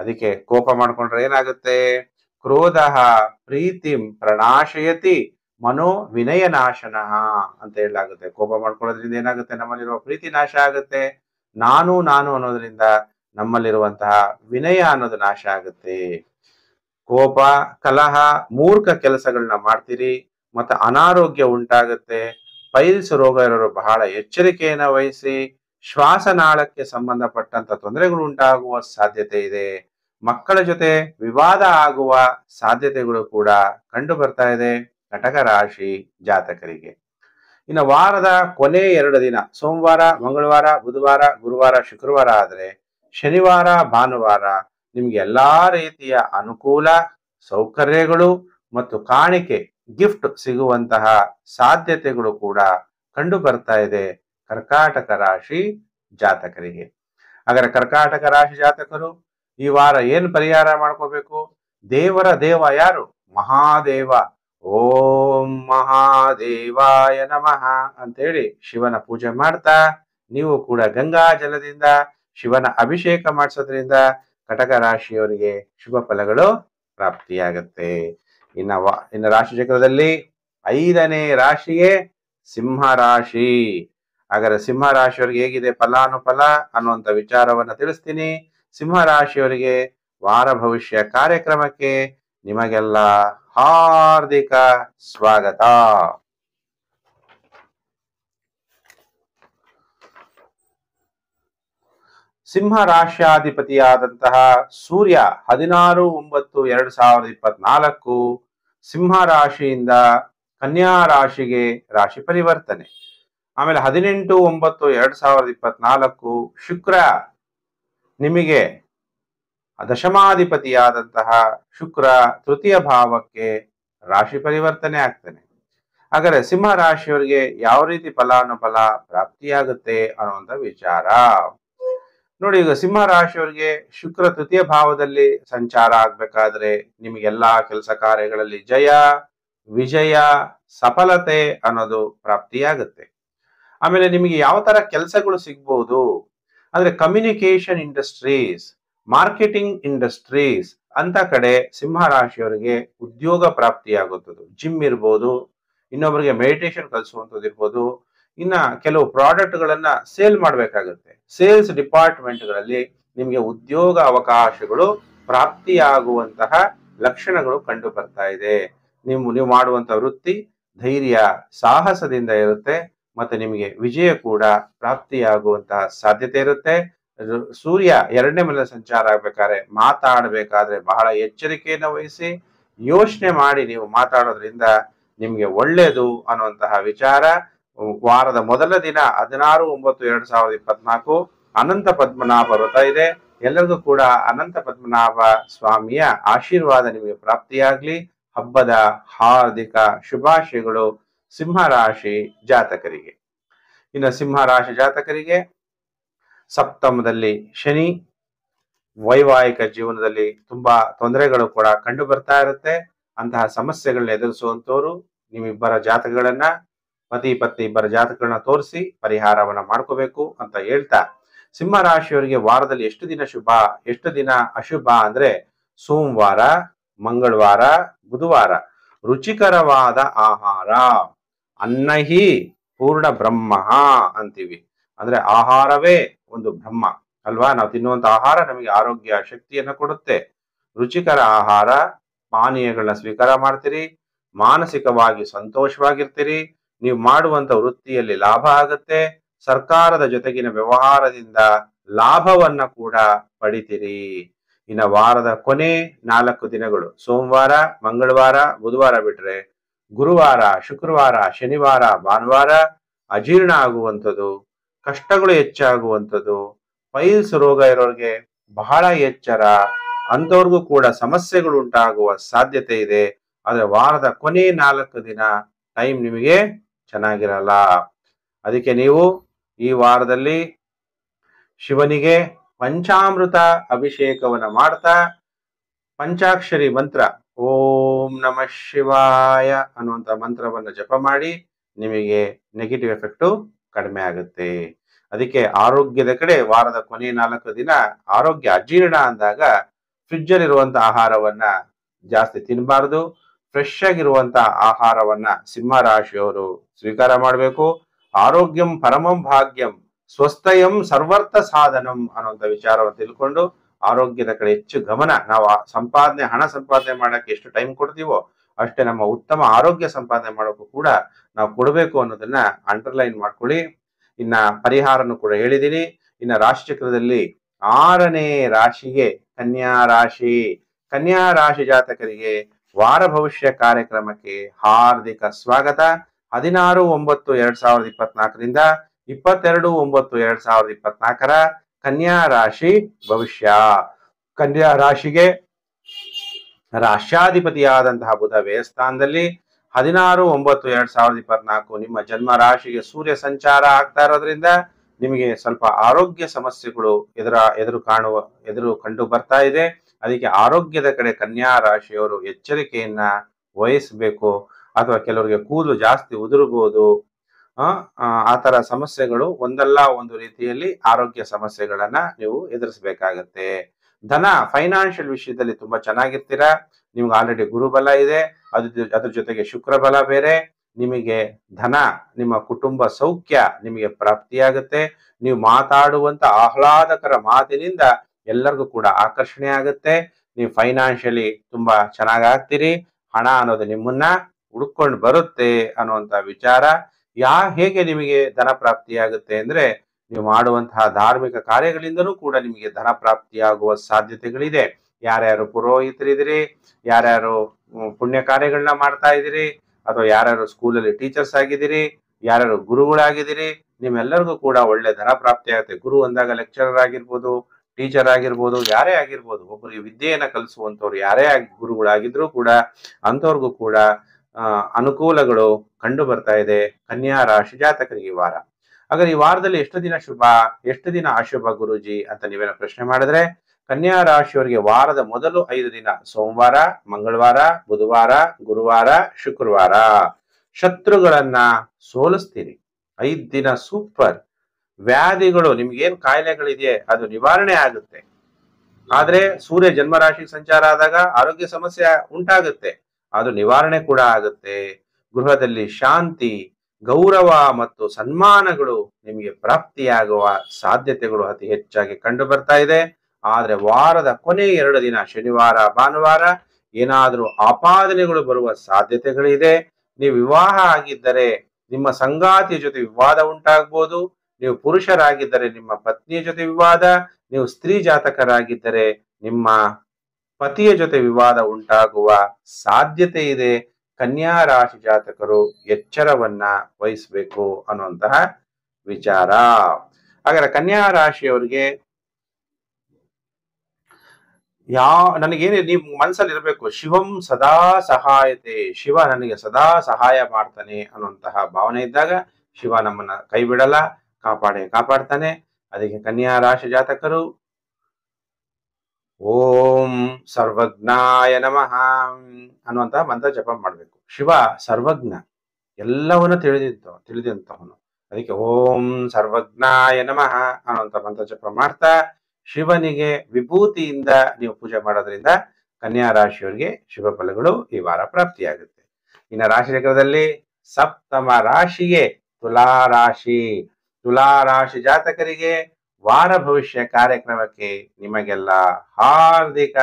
ಅದಕ್ಕೆ ಕೋಪ ಮಾಡ್ಕೊಂಡ್ರೆ ಏನಾಗುತ್ತೆ ಕ್ರೋಧ ಪ್ರೀತಿಂ ಪ್ರಣಾಶಯತಿ ಮನೋ ವಿನಯ ನಾಶನ ಅಂತ ಹೇಳಲಾಗುತ್ತೆ ಕೋಪ ಮಾಡ್ಕೊಳ್ಳೋದ್ರಿಂದ ಏನಾಗುತ್ತೆ ನಮ್ಮಲ್ಲಿರುವ ಪ್ರೀತಿ ನಾಶ ಆಗುತ್ತೆ ನಾನು ನಾನು ಅನ್ನೋದ್ರಿಂದ ನಮ್ಮಲ್ಲಿರುವಂತಹ ವಿನಯ ಅನ್ನೋದು ನಾಶ ಆಗುತ್ತೆ ಕೋಪ ಕಲಹ ಮೂರ್ಖ ಕೆಲಸಗಳನ್ನ ಮಾಡ್ತೀರಿ ಮತ್ತೆ ಅನಾರೋಗ್ಯ ಉಂಟಾಗುತ್ತೆ ಪೈಲ್ಸ್ ರೋಗ ಇರೋರು ಬಹಳ ಎಚ್ಚರಿಕೆಯನ್ನು ವಹಿಸಿ ಶ್ವಾಸನಾಳಕ್ಕೆ ಸಂಬಂಧಪಟ್ಟಂತ ತೊಂದರೆಗಳು ಉಂಟಾಗುವ ಸಾಧ್ಯತೆ ಇದೆ ಮಕ್ಕಳ ಜೊತೆ ವಿವಾದ ಆಗುವ ಸಾಧ್ಯತೆಗಳು ಕೂಡ ಕಂಡು ಬರ್ತಾ ಇದೆ ಕಟಕ ರಾಶಿ ಜಾತಕರಿಗೆ ಇನ್ನು ವಾರದ ಕೊನೆ ಎರಡು ದಿನ ಸೋಮವಾರ ಮಂಗಳವಾರ ಬುಧವಾರ ಗುರುವಾರ ಶುಕ್ರವಾರ ಆದರೆ ಶನಿವಾರ ಭಾನುವಾರ ನಿಮಗೆ ಎಲ್ಲಾ ರೀತಿಯ ಅನುಕೂಲ ಸೌಕರ್ಯಗಳು ಮತ್ತು ಕಾಣಿಕೆ ಗಿಫ್ಟ್ ಸಿಗುವಂತಹ ಸಾಧ್ಯತೆಗಳು ಕೂಡ ಕಂಡು ಬರ್ತಾ ಇದೆ ಕರ್ಕಾಟಕ ರಾಶಿ ಜಾತಕರಿಗೆ ಹಾಗಾದ್ರೆ ಕರ್ಕಾಟಕ ರಾಶಿ ಜಾತಕರು ಈ ವಾರ ಏನು ಪರಿಹಾರ ಮಾಡ್ಕೋಬೇಕು ದೇವರ ದೇವ ಯಾರು ಮಹಾದೇವ ಓಂ ಮಹಾದೇವಾಯ ನಮಃ ಅಂತೇಳಿ ಶಿವನ ಪೂಜೆ ಮಾಡ್ತಾ ನೀವು ಕೂಡ ಗಂಗಾ ಜಲದಿಂದ ಶಿವನ ಅಭಿಷೇಕ ಮಾಡಿಸೋದ್ರಿಂದ ಕಟಕ ರಾಶಿಯವರಿಗೆ ಶುಭ ಫಲಗಳು ಪ್ರಾಪ್ತಿಯಾಗುತ್ತೆ ಇನ್ನ ಇನ್ನ ರಾಶಿ ಚಕ್ರದಲ್ಲಿ ಐದನೇ ರಾಶಿಯೇ ಸಿಂಹ ರಾಶಿ ಹಾಗಾದ್ರೆ ಸಿಂಹ ರಾಶಿಯವರಿಗೆ ಹೇಗಿದೆ ಫಲಾನುಫಲ ಅನ್ನುವಂತ ವಿಚಾರವನ್ನ ತಿಳಿಸ್ತೀನಿ ಸಿಂಹ ರಾಶಿಯವರಿಗೆ ವಾರ ಭವಿಷ್ಯ ಕಾರ್ಯಕ್ರಮಕ್ಕೆ ನಿಮಗೆಲ್ಲ ಹಾರ್ದಿಕ ಸ್ವಾಗತ ಸಿಂಹ ರಾಶ್ಯಾಧಿಪತಿಯಾದಂತಹ ಸೂರ್ಯ ಹದಿನಾರು ಒಂಬತ್ತು ಎರಡು ಸಾವಿರದ ಇಪ್ಪತ್ನಾಲ್ಕು ಸಿಂಹ ರಾಶಿಯಿಂದ ಕನ್ಯಾ ರಾಶಿಗೆ ರಾಶಿ ಪರಿವರ್ತನೆ ಆಮೇಲೆ ಹದಿನೆಂಟು ಒಂಬತ್ತು ಎರಡು ಸಾವಿರದ ಇಪ್ಪತ್ನಾಲ್ಕು ಶುಕ್ರ ನಿಮಗೆ ದಶಮಾಧಿಪತಿಯಾದಂತಹ ಶುಕ್ರ ತೃತೀಯ ಭಾವಕ್ಕೆ ರಾಶಿ ಪರಿವರ್ತನೆ ಆಗ್ತಾನೆ ಹಾಗಾದ್ರೆ ಸಿಂಹ ರಾಶಿಯವರಿಗೆ ಯಾವ ರೀತಿ ಫಲಾನುಫಲ ಪ್ರಾಪ್ತಿಯಾಗುತ್ತೆ ಅನ್ನುವಂಥ ವಿಚಾರ ನೋಡಿ ಈಗ ಸಿಂಹ ರಾಶಿಯವರಿಗೆ ಶುಕ್ರ ತೃತೀಯ ಭಾವದಲ್ಲಿ ಸಂಚಾರ ಆಗ್ಬೇಕಾದ್ರೆ ನಿಮಗೆಲ್ಲಾ ಕೆಲಸ ಕಾರ್ಯಗಳಲ್ಲಿ ಜಯ ವಿಜಯ ಸಫಲತೆ ಅನ್ನೋದು ಪ್ರಾಪ್ತಿಯಾಗುತ್ತೆ ಆಮೇಲೆ ನಿಮಗೆ ಯಾವ ತರ ಕೆಲಸಗಳು ಸಿಗ್ಬೋದು ಅಂದ್ರೆ ಕಮ್ಯುನಿಕೇಶನ್ ಇಂಡಸ್ಟ್ರೀಸ್ ಮಾರ್ಕೆಟಿಂಗ್ ಇಂಡಸ್ಟ್ರೀಸ್ ಅಂತ ಕಡೆ ಸಿಂಹ ರಾಶಿಯವರಿಗೆ ಉದ್ಯೋಗ ಪ್ರಾಪ್ತಿಯಾಗುತ್ತದೆ ಜಿಮ್ ಇರ್ಬೋದು ಇನ್ನೊಬ್ಬರಿಗೆ ಮೆಡಿಟೇಷನ್ ಕಲಿಸುವಂಥದ್ದು ಇರ್ಬೋದು ಇನ್ನ ಕೆಲವು ಪ್ರಾಡಕ್ಟ್ಗಳನ್ನ ಸೇಲ್ ಮಾಡಬೇಕಾಗುತ್ತೆ ಸೇಲ್ಸ್ ಡಿಪಾರ್ಟ್ಮೆಂಟ್ಗಳಲ್ಲಿ ನಿಮಗೆ ಉದ್ಯೋಗ ಅವಕಾಶಗಳು ಪ್ರಾಪ್ತಿಯಾಗುವಂತಹ ಲಕ್ಷಣಗಳು ಕಂಡು ಬರ್ತಾ ಇದೆ ನೀವು ನೀವು ಮಾಡುವಂತ ವೃತ್ತಿ ಧೈರ್ಯ ಸಾಹಸದಿಂದ ಇರುತ್ತೆ ಮತ್ತೆ ನಿಮಗೆ ವಿಜಯ ಕೂಡ ಪ್ರಾಪ್ತಿಯಾಗುವಂತಹ ಸಾಧ್ಯತೆ ಇರುತ್ತೆ ಸೂರ್ಯ ಎರಡನೇ ಮೇಲೆ ಸಂಚಾರ ಆಗ್ಬೇಕಾದ್ರೆ ಮಾತಾಡಬೇಕಾದ್ರೆ ಬಹಳ ಎಚ್ಚರಿಕೆಯನ್ನು ವಹಿಸಿ ಯೋಚನೆ ಮಾಡಿ ನೀವು ಮಾತಾಡೋದ್ರಿಂದ ನಿಮಗೆ ಒಳ್ಳೆಯದು ಅನ್ನುವಂತಹ ವಿಚಾರ ವಾರದ ಮೊದಲ ದಿನ ಹದಿನಾರು ಒಂಬತ್ತು ಎರಡ್ ಸಾವಿರದ ಇಪ್ಪತ್ನಾಲ್ಕು ಅನಂತ ಪದ್ಮನಾಭ ವ್ರತ ಇದೆ ಎಲ್ಲರಿಗೂ ಕೂಡ ಅನಂತ ಪದ್ಮನಾಭ ಸ್ವಾಮಿಯ ಆಶೀರ್ವಾದ ನಿಮಗೆ ಪ್ರಾಪ್ತಿಯಾಗ್ಲಿ ಹಬ್ಬದ ಹಾರ್ದಿಕ ಶುಭಾಶಯಗಳು ಸಿಂಹರಾಶಿ ಜಾತಕರಿಗೆ ಇನ್ನು ಸಿಂಹ ರಾಶಿ ಜಾತಕರಿಗೆ ಸಪ್ತಮದಲ್ಲಿ ಶನಿ ವೈವಾಹಿಕ ಜೀವನದಲ್ಲಿ ತುಂಬಾ ತೊಂದರೆಗಳು ಕೂಡ ಕಂಡು ಬರ್ತಾ ಇರುತ್ತೆ ಅಂತಹ ಸಮಸ್ಯೆಗಳನ್ನ ಎದುರಿಸುವಂತವರು ನಿಮ್ಮಿಬ್ಬರ ಜಾತಕಗಳನ್ನ ಪತಿ ಪತ್ನಿ ಇಬ್ಬರ ಜಾತಕಗಳನ್ನ ತೋರಿಸಿ ಪರಿಹಾರವನ್ನ ಮಾಡ್ಕೋಬೇಕು ಅಂತ ಹೇಳ್ತಾ ಸಿಂಹ ರಾಶಿಯವರಿಗೆ ವಾರದಲ್ಲಿ ಎಷ್ಟು ದಿನ ಶುಭ ಎಷ್ಟು ದಿನ ಅಶುಭ ಅಂದ್ರೆ ಸೋಮವಾರ ಮಂಗಳವಾರ ಬುಧವಾರ ರುಚಿಕರವಾದ ಆಹಾರ ಅನ್ನಹಿ ಪೂರ್ಣ ಬ್ರಹ್ಮ ಅಂತೀವಿ ಅಂದ್ರೆ ಆಹಾರವೇ ಒಂದು ಬ್ರಹ್ಮ ಅಲ್ವಾ ನಾವು ತಿನ್ನುವಂತ ಆಹಾರ ನಮಗೆ ಆರೋಗ್ಯ ಶಕ್ತಿಯನ್ನು ಕೊಡುತ್ತೆ ರುಚಿಕರ ಆಹಾರ ಪಾನೀಯಗಳನ್ನ ಸ್ವೀಕಾರ ಮಾಡ್ತೀರಿ ಮಾನಸಿಕವಾಗಿ ಸಂತೋಷವಾಗಿರ್ತೀರಿ ನೀವು ಮಾಡುವಂತ ವೃತ್ತಿಯಲ್ಲಿ ಲಾಭ ಆಗುತ್ತೆ ಸರ್ಕಾರದ ಜೊತೆಗಿನ ವ್ಯವಹಾರದಿಂದ ಲಾಭವನ್ನ ಕೂಡ ಪಡಿತೀರಿ ಇನ್ನ ವಾರದ ಕೊನೆ ನಾಲ್ಕು ದಿನಗಳು ಸೋಮವಾರ ಮಂಗಳವಾರ ಬುಧವಾರ ಬಿಟ್ರೆ ಗುರುವಾರ ಶುಕ್ರವಾರ ಶನಿವಾರ ಭಾನುವಾರ ಅಜೀರ್ಣ ಆಗುವಂಥದ್ದು ಕಷ್ಟಗಳು ಹೆಚ್ಚಾಗುವಂಥದ್ದು ಪೈಲ್ಸ್ ರೋಗ ಇರೋರಿಗೆ ಬಹಳ ಎಚ್ಚರ ಅಂಥವ್ರಿಗೂ ಕೂಡ ಸಮಸ್ಯೆಗಳು ಉಂಟಾಗುವ ಸಾಧ್ಯತೆ ಇದೆ ಆದ್ರೆ ವಾರದ ಕೊನೆ ನಾಲ್ಕು ದಿನ ಟೈಮ್ ನಿಮಗೆ ಚೆನ್ನಾಗಿರಲ್ಲ ಅದಕ್ಕೆ ನೀವು ಈ ವಾರದಲ್ಲಿ ಶಿವನಿಗೆ ಪಂಚಾಮೃತ ಅಭಿಷೇಕವನ್ನ ಮಾಡ್ತಾ ಪಂಚಾಕ್ಷರಿ ಮಂತ್ರ ಓಂ ನಮಃ ಶಿವಾಯ ಅನ್ನುವಂಥ ಮಂತ್ರವನ್ನು ಜಪ ಮಾಡಿ ನಿಮಗೆ ನೆಗೆಟಿವ್ ಎಫೆಕ್ಟು ಕಡಿಮೆ ಆಗುತ್ತೆ ಅದಕ್ಕೆ ಆರೋಗ್ಯದ ಕಡೆ ವಾರದ ಕೊನೆ ನಾಲ್ಕು ದಿನ ಆರೋಗ್ಯ ಅಜೀರ್ಣ ಅಂದಾಗ ಫ್ರಿಜ್ಜಲ್ಲಿರುವಂಥ ಆಹಾರವನ್ನ ಜಾಸ್ತಿ ತಿನ್ನಬಾರ್ದು ಫ್ರೆಶ್ ಆಗಿರುವಂತಹ ಆಹಾರವನ್ನ ಸಿಂಹ ರಾಶಿಯವರು ಸ್ವೀಕಾರ ಮಾಡಬೇಕು ಆರೋಗ್ಯಂ ಪರಮಂ ಭಾಗ್ಯಂ ಸ್ವಸ್ಥಯಂ ಸರ್ವರ್ಥ ಸಾಧನಂ ಅನ್ನುವಂಥ ವಿಚಾರವನ್ನು ತಿಳ್ಕೊಂಡು ಆರೋಗ್ಯದ ಕಡೆ ಹೆಚ್ಚು ಗಮನ ನಾವು ಸಂಪಾದನೆ ಹಣ ಸಂಪಾದನೆ ಮಾಡಕ್ಕೆ ಎಷ್ಟು ಟೈಮ್ ಕೊಡ್ತೀವೋ ಅಷ್ಟೇ ನಮ್ಮ ಉತ್ತಮ ಆರೋಗ್ಯ ಸಂಪಾದನೆ ಮಾಡೋಕ್ಕೂ ಕೂಡ ನಾವು ಕೊಡಬೇಕು ಅನ್ನೋದನ್ನ ಅಂಡರ್ಲೈನ್ ಮಾಡ್ಕೊಳ್ಳಿ ಇನ್ನ ಪರಿಹಾರನು ಕೂಡ ಹೇಳಿದ್ದೀನಿ ಇನ್ನ ರಾಶಿಚಕ್ರದಲ್ಲಿ ಆರನೇ ರಾಶಿಗೆ ಕನ್ಯಾ ರಾಶಿ ಕನ್ಯಾ ರಾಶಿ ಜಾತಕರಿಗೆ ವಾರ ಭವಿಷ್ಯ ಕಾರ್ಯಕ್ರಮಕ್ಕೆ ಹಾರ್ದಿಕ ಸ್ವಾಗತ ಹದಿನಾರು ಒಂಬತ್ತು ಎರಡ್ ಸಾವಿರದ ಇಪ್ಪತ್ನಾಲ್ಕರಿಂದ ಇಪ್ಪತ್ತೆರಡು ಒಂಬತ್ತು ಎರಡ್ ಸಾವಿರದ ಇಪ್ಪತ್ನಾಲ್ಕರ ಕನ್ಯಾ ರಾಶಿ ಭವಿಷ್ಯ ಕನ್ಯಾ ರಾಶಿಗೆ ರಾಷ್ಟ್ರಾಧಿಪತಿಯಾದಂತಹ ಬುಧ ವೇಸ್ಥಾನದಲ್ಲಿ ಹದಿನಾರು ಒಂಬತ್ತು ಎರಡ್ ಸಾವಿರದ ಇಪ್ಪತ್ನಾಲ್ಕು ನಿಮ್ಮ ಜನ್ಮ ರಾಶಿಗೆ ಸೂರ್ಯ ಸಂಚಾರ ಆಗ್ತಾ ಇರೋದ್ರಿಂದ ನಿಮಗೆ ಸ್ವಲ್ಪ ಆರೋಗ್ಯ ಸಮಸ್ಯೆಗಳು ಎದುರ ಎದುರು ಕಾಣುವ ಎದುರು ಕಂಡು ಬರ್ತಾ ಇದೆ ಅದಕ್ಕೆ ಆರೋಗ್ಯದ ಕಡೆ ಕನ್ಯಾ ರಾಶಿಯವರು ಎಚ್ಚರಿಕೆಯನ್ನ ವಹಿಸಬೇಕು ಅಥವಾ ಕೆಲವರಿಗೆ ಕೂದಲು ಜಾಸ್ತಿ ಉದುರುಬಹುದು ಆ ತರ ಸಮಸ್ಯೆಗಳು ಒಂದಲ್ಲ ಒಂದು ರೀತಿಯಲ್ಲಿ ಆರೋಗ್ಯ ಸಮಸ್ಯೆಗಳನ್ನ ನೀವು ಎದುರಿಸಬೇಕಾಗತ್ತೆ ಧನ ಫೈನಾನ್ಷಿಯಲ್ ವಿಷಯದಲ್ಲಿ ತುಂಬಾ ಚೆನ್ನಾಗಿರ್ತೀರಾ ನಿಮ್ಗೆ ಆಲ್ರೆಡಿ ಗುರುಬಲ ಇದೆ ಅದ್ರ ಅದ್ರ ಜೊತೆಗೆ ಶುಕ್ರ ಬಲ ಬೇರೆ ನಿಮಗೆ ಧನ ನಿಮ್ಮ ಕುಟುಂಬ ಸೌಖ್ಯ ನಿಮಗೆ ಪ್ರಾಪ್ತಿಯಾಗುತ್ತೆ ನೀವು ಮಾತಾಡುವಂತ ಆಹ್ಲಾದಕರ ಮಾತಿನಿಂದ ಎಲ್ಲರಿಗೂ ಕೂಡ ಆಕರ್ಷಣೆ ಆಗುತ್ತೆ ನೀವು ಫೈನಾನ್ಷಿಯಲಿ ತುಂಬಾ ಆಗ್ತೀರಿ ಹಣ ಅನ್ನೋದು ನಿಮ್ಮನ್ನ ಹುಡ್ಕೊಂಡು ಬರುತ್ತೆ ಅನ್ನುವಂತ ವಿಚಾರ ಯಾ ಹೇಗೆ ನಿಮಗೆ ಧನ ಪ್ರಾಪ್ತಿಯಾಗುತ್ತೆ ಅಂದ್ರೆ ನೀವು ಮಾಡುವಂತಹ ಧಾರ್ಮಿಕ ಕಾರ್ಯಗಳಿಂದಲೂ ಕೂಡ ನಿಮಗೆ ಧನ ಪ್ರಾಪ್ತಿಯಾಗುವ ಸಾಧ್ಯತೆಗಳಿದೆ ಯಾರ್ಯಾರು ಪುರೋಹಿತರಿದ್ರಿ ಯಾರ್ಯಾರು ಪುಣ್ಯ ಕಾರ್ಯಗಳನ್ನ ಮಾಡ್ತಾ ಇದ್ದೀರಿ ಅಥವಾ ಯಾರ್ಯಾರು ಸ್ಕೂಲಲ್ಲಿ ಟೀಚರ್ಸ್ ಆಗಿದ್ದೀರಿ ಯಾರ್ಯಾರು ಗುರುಗಳಾಗಿದ್ದೀರಿ ನಿಮ್ಮೆಲ್ಲರಿಗೂ ಕೂಡ ಒಳ್ಳೆ ಧನ ಪ್ರಾಪ್ತಿ ಆಗುತ್ತೆ ಗುರು ಅಂದಾಗ ಲೆಕ್ಚರರ್ ಆಗಿರ್ಬೋದು ಟೀಚರ್ ಆಗಿರ್ಬೋದು ಯಾರೇ ಆಗಿರ್ಬೋದು ಒಬ್ಬರಿಗೆ ವಿದ್ಯೆಯನ್ನು ಕಲಿಸುವಂಥವ್ರು ಯಾರೇ ಆಗಿ ಗುರುಗಳಾಗಿದ್ರು ಕೂಡ ಅಂಥವ್ರಿಗೂ ಕೂಡ ಅನುಕೂಲಗಳು ಕಂಡು ಬರ್ತಾ ಇದೆ ಕನ್ಯಾ ರಾಶಿ ಜಾತಕರಿಗೆ ವಾರ ಹಾಗಾದ್ರೆ ಈ ವಾರದಲ್ಲಿ ಎಷ್ಟು ದಿನ ಶುಭ ಎಷ್ಟು ದಿನ ಅಶುಭ ಗುರುಜಿ ಅಂತ ನೀವೇನ ಪ್ರಶ್ನೆ ಮಾಡಿದ್ರೆ ಕನ್ಯಾ ರಾಶಿಯವರಿಗೆ ವಾರದ ಮೊದಲು ಐದು ದಿನ ಸೋಮವಾರ ಮಂಗಳವಾರ ಬುಧವಾರ ಗುರುವಾರ ಶುಕ್ರವಾರ ಶತ್ರುಗಳನ್ನ ಸೋಲಿಸ್ತೀರಿ ಐದ್ ದಿನ ಸೂಪರ್ ವ್ಯಾಧಿಗಳು ನಿಮ್ಗೇನ್ ಕಾಯಿಲೆಗಳಿದೆಯೇ ಅದು ನಿವಾರಣೆ ಆಗುತ್ತೆ ಆದ್ರೆ ಸೂರ್ಯ ಜನ್ಮರಾಶಿಗೆ ಸಂಚಾರ ಆದಾಗ ಆರೋಗ್ಯ ಸಮಸ್ಯೆ ಉಂಟಾಗುತ್ತೆ ಅದು ನಿವಾರಣೆ ಕೂಡ ಆಗುತ್ತೆ ಗೃಹದಲ್ಲಿ ಶಾಂತಿ ಗೌರವ ಮತ್ತು ಸನ್ಮಾನಗಳು ನಿಮಗೆ ಪ್ರಾಪ್ತಿಯಾಗುವ ಸಾಧ್ಯತೆಗಳು ಅತಿ ಹೆಚ್ಚಾಗಿ ಕಂಡು ಬರ್ತಾ ಇದೆ ಆದ್ರೆ ವಾರದ ಕೊನೆ ಎರಡು ದಿನ ಶನಿವಾರ ಭಾನುವಾರ ಏನಾದರೂ ಆಪಾದನೆಗಳು ಬರುವ ಸಾಧ್ಯತೆಗಳಿದೆ ನೀವು ವಿವಾಹ ಆಗಿದ್ದರೆ ನಿಮ್ಮ ಸಂಗಾತಿಯ ಜೊತೆ ವಿವಾದ ಉಂಟಾಗ್ಬೋದು ನೀವು ಪುರುಷರಾಗಿದ್ದರೆ ನಿಮ್ಮ ಪತ್ನಿಯ ಜೊತೆ ವಿವಾದ ನೀವು ಸ್ತ್ರೀ ಜಾತಕರಾಗಿದ್ದರೆ ನಿಮ್ಮ ಪತಿಯ ಜೊತೆ ವಿವಾದ ಉಂಟಾಗುವ ಸಾಧ್ಯತೆ ಇದೆ ಕನ್ಯಾ ರಾಶಿ ಜಾತಕರು ಎಚ್ಚರವನ್ನ ವಹಿಸಬೇಕು ಅನ್ನುವಂತಹ ವಿಚಾರ ಹಾಗಾದ್ರೆ ಕನ್ಯಾ ರಾಶಿಯವರಿಗೆ ಯಾವ ನನಗೇನು ನಿಮ್ ಮನಸ್ಸಲ್ಲಿ ಇರಬೇಕು ಶಿವಂ ಸದಾ ಸಹಾಯತೆ ಶಿವ ನನಗೆ ಸದಾ ಸಹಾಯ ಮಾಡ್ತಾನೆ ಅನ್ನುವಂತಹ ಭಾವನೆ ಇದ್ದಾಗ ಶಿವ ನಮ್ಮನ್ನ ಕೈ ಬಿಡಲ್ಲ ಕಾಪಾಡಿ ಕಾಪಾಡ್ತಾನೆ ಅದಕ್ಕೆ ಕನ್ಯಾ ರಾಶಿ ಜಾತಕರು ಓಂ ಸರ್ವಜ್ಞಾಯ ನಮಃ ಅನ್ನುವಂತಹ ಮಂತ್ರ ಜಪ ಮಾಡಬೇಕು ಶಿವ ಸರ್ವಜ್ಞ ಎಲ್ಲವನ್ನು ತಿಳಿದಿದ್ದ ತಿಳಿದಂತವನು ಅದಕ್ಕೆ ಓಂ ಸರ್ವಜ್ಞಾಯ ನಮಃ ಅನ್ನುವಂತ ಮಂತ್ರ ಜಪ ಮಾಡ್ತಾ ಶಿವನಿಗೆ ವಿಭೂತಿಯಿಂದ ನೀವು ಪೂಜೆ ಮಾಡೋದ್ರಿಂದ ಕನ್ಯಾ ರಾಶಿಯವರಿಗೆ ಶುಭ ಫಲಗಳು ಈ ವಾರ ಪ್ರಾಪ್ತಿಯಾಗುತ್ತೆ ಇನ್ನು ರಾಶಿ ಚಕ್ರದಲ್ಲಿ ಸಪ್ತಮ ರಾಶಿಯೇ ತುಲಾ ರಾಶಿ ತುಲಾರಾಶಿ ಜಾತಕರಿಗೆ ವಾರ ಭವಿಷ್ಯ ಕಾರ್ಯಕ್ರಮಕ್ಕೆ ನಿಮಗೆಲ್ಲ ಹಾರ್ದಿಕ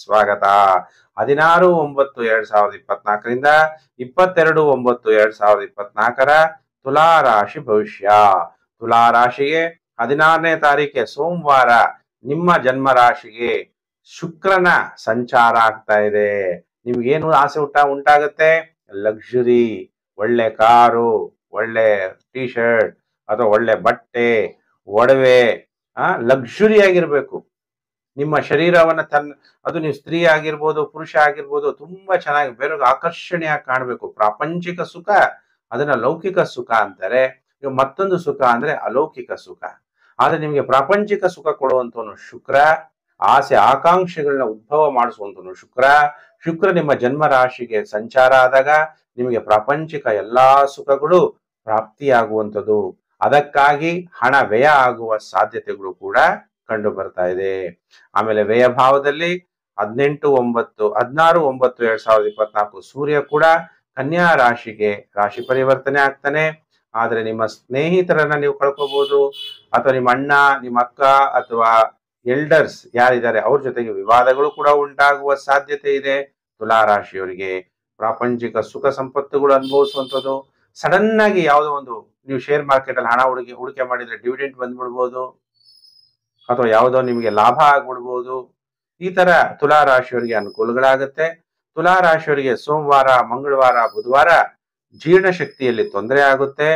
ಸ್ವಾಗತ ಹದಿನಾರು ಒಂಬತ್ತು ಎರಡ್ ಸಾವಿರದ ಇಪ್ಪತ್ನಾಲ್ಕರಿಂದ ಇಪ್ಪತ್ತೆರಡು ಒಂಬತ್ತು ಎರಡ್ ಸಾವಿರದ ಇಪ್ಪತ್ನಾಲ್ಕರ ತುಲಾರಾಶಿ ಭವಿಷ್ಯ ತುಲಾರಾಶಿಗೆ ಹದಿನಾರನೇ ತಾರೀಕೆ ಸೋಮವಾರ ನಿಮ್ಮ ಜನ್ಮ ರಾಶಿಗೆ ಶುಕ್ರನ ಸಂಚಾರ ಆಗ್ತಾ ಇದೆ ನಿಮ್ಗೇನು ಆಸೆ ಊಟ ಉಂಟಾಗುತ್ತೆ ಲಕ್ಷುರಿ ಒಳ್ಳೆ ಕಾರು ಒಳ್ಳೆ ಟೀ ಶರ್ಟ್ ಅಥವಾ ಒಳ್ಳೆ ಬಟ್ಟೆ ಒಡವೆ ಆ ಲಕ್ಷುರಿ ಆಗಿರಬೇಕು ನಿಮ್ಮ ಶರೀರವನ್ನ ತನ್ನ ಅದು ನೀವು ಸ್ತ್ರೀ ಆಗಿರ್ಬೋದು ಪುರುಷ ಆಗಿರ್ಬೋದು ತುಂಬಾ ಚೆನ್ನಾಗಿ ಬೇರೆ ಆಕರ್ಷಣೆಯಾಗಿ ಕಾಣಬೇಕು ಪ್ರಾಪಂಚಿಕ ಸುಖ ಅದನ್ನ ಲೌಕಿಕ ಸುಖ ಅಂತಾರೆ ಮತ್ತೊಂದು ಸುಖ ಅಂದ್ರೆ ಅಲೌಕಿಕ ಸುಖ ಆದ್ರೆ ನಿಮಗೆ ಪ್ರಾಪಂಚಿಕ ಸುಖ ಕೊಡುವಂತವನು ಶುಕ್ರ ಆಸೆ ಆಕಾಂಕ್ಷೆಗಳನ್ನ ಉದ್ಭವ ಮಾಡಿಸುವಂತನು ಶುಕ್ರ ಶುಕ್ರ ನಿಮ್ಮ ಜನ್ಮ ರಾಶಿಗೆ ಸಂಚಾರ ಆದಾಗ ನಿಮಗೆ ಪ್ರಾಪಂಚಿಕ ಎಲ್ಲಾ ಸುಖಗಳು ಪ್ರಾಪ್ತಿಯಾಗುವಂಥದ್ದು ಅದಕ್ಕಾಗಿ ಹಣ ವ್ಯಯ ಆಗುವ ಸಾಧ್ಯತೆಗಳು ಕೂಡ ಕಂಡು ಬರ್ತಾ ಇದೆ ಆಮೇಲೆ ವ್ಯಯ ಭಾವದಲ್ಲಿ ಹದಿನೆಂಟು ಒಂಬತ್ತು ಹದಿನಾರು ಒಂಬತ್ತು ಎರಡ್ ಸಾವಿರದ ಇಪ್ಪತ್ನಾಲ್ಕು ಸೂರ್ಯ ಕೂಡ ಕನ್ಯಾ ರಾಶಿಗೆ ರಾಶಿ ಪರಿವರ್ತನೆ ಆಗ್ತಾನೆ ಆದ್ರೆ ನಿಮ್ಮ ಸ್ನೇಹಿತರನ್ನ ನೀವು ಕಳ್ಕೋಬಹುದು ಅಥವಾ ನಿಮ್ಮ ಅಣ್ಣ ನಿಮ್ಮ ಅಕ್ಕ ಅಥವಾ ಎಲ್ಡರ್ಸ್ ಯಾರಿದ್ದಾರೆ ಅವ್ರ ಜೊತೆಗೆ ವಿವಾದಗಳು ಕೂಡ ಉಂಟಾಗುವ ಸಾಧ್ಯತೆ ಇದೆ ತುಲಾ ರಾಶಿಯವರಿಗೆ ಪ್ರಾಪಂಚಿಕ ಸುಖ ಸಂಪತ್ತುಗಳು ಅನುಭವಿಸುವಂಥದ್ದು ಸಡನ್ ಆಗಿ ಯಾವುದೋ ಒಂದು ನೀವು ಶೇರ್ ಮಾರ್ಕೆಟ್ ಅಲ್ಲಿ ಹಣ ಹೂಡಿಕೆ ಹೂಡಿಕೆ ಮಾಡಿದ್ರೆ ಡಿವಿಡೆಂಟ್ ಬಂದ್ಬಿಡ್ಬೋದು ಅಥವಾ ಯಾವುದೋ ನಿಮಗೆ ಲಾಭ ಆಗ್ಬಿಡ್ಬೋದು ಈ ತರ ತುಲಾ ರಾಶಿಯವರಿಗೆ ಅನುಕೂಲಗಳಾಗುತ್ತೆ ತುಲಾ ರಾಶಿಯವರಿಗೆ ಸೋಮವಾರ ಮಂಗಳವಾರ ಬುಧವಾರ ಜೀರ್ಣ ಶಕ್ತಿಯಲ್ಲಿ ತೊಂದರೆ ಆಗುತ್ತೆ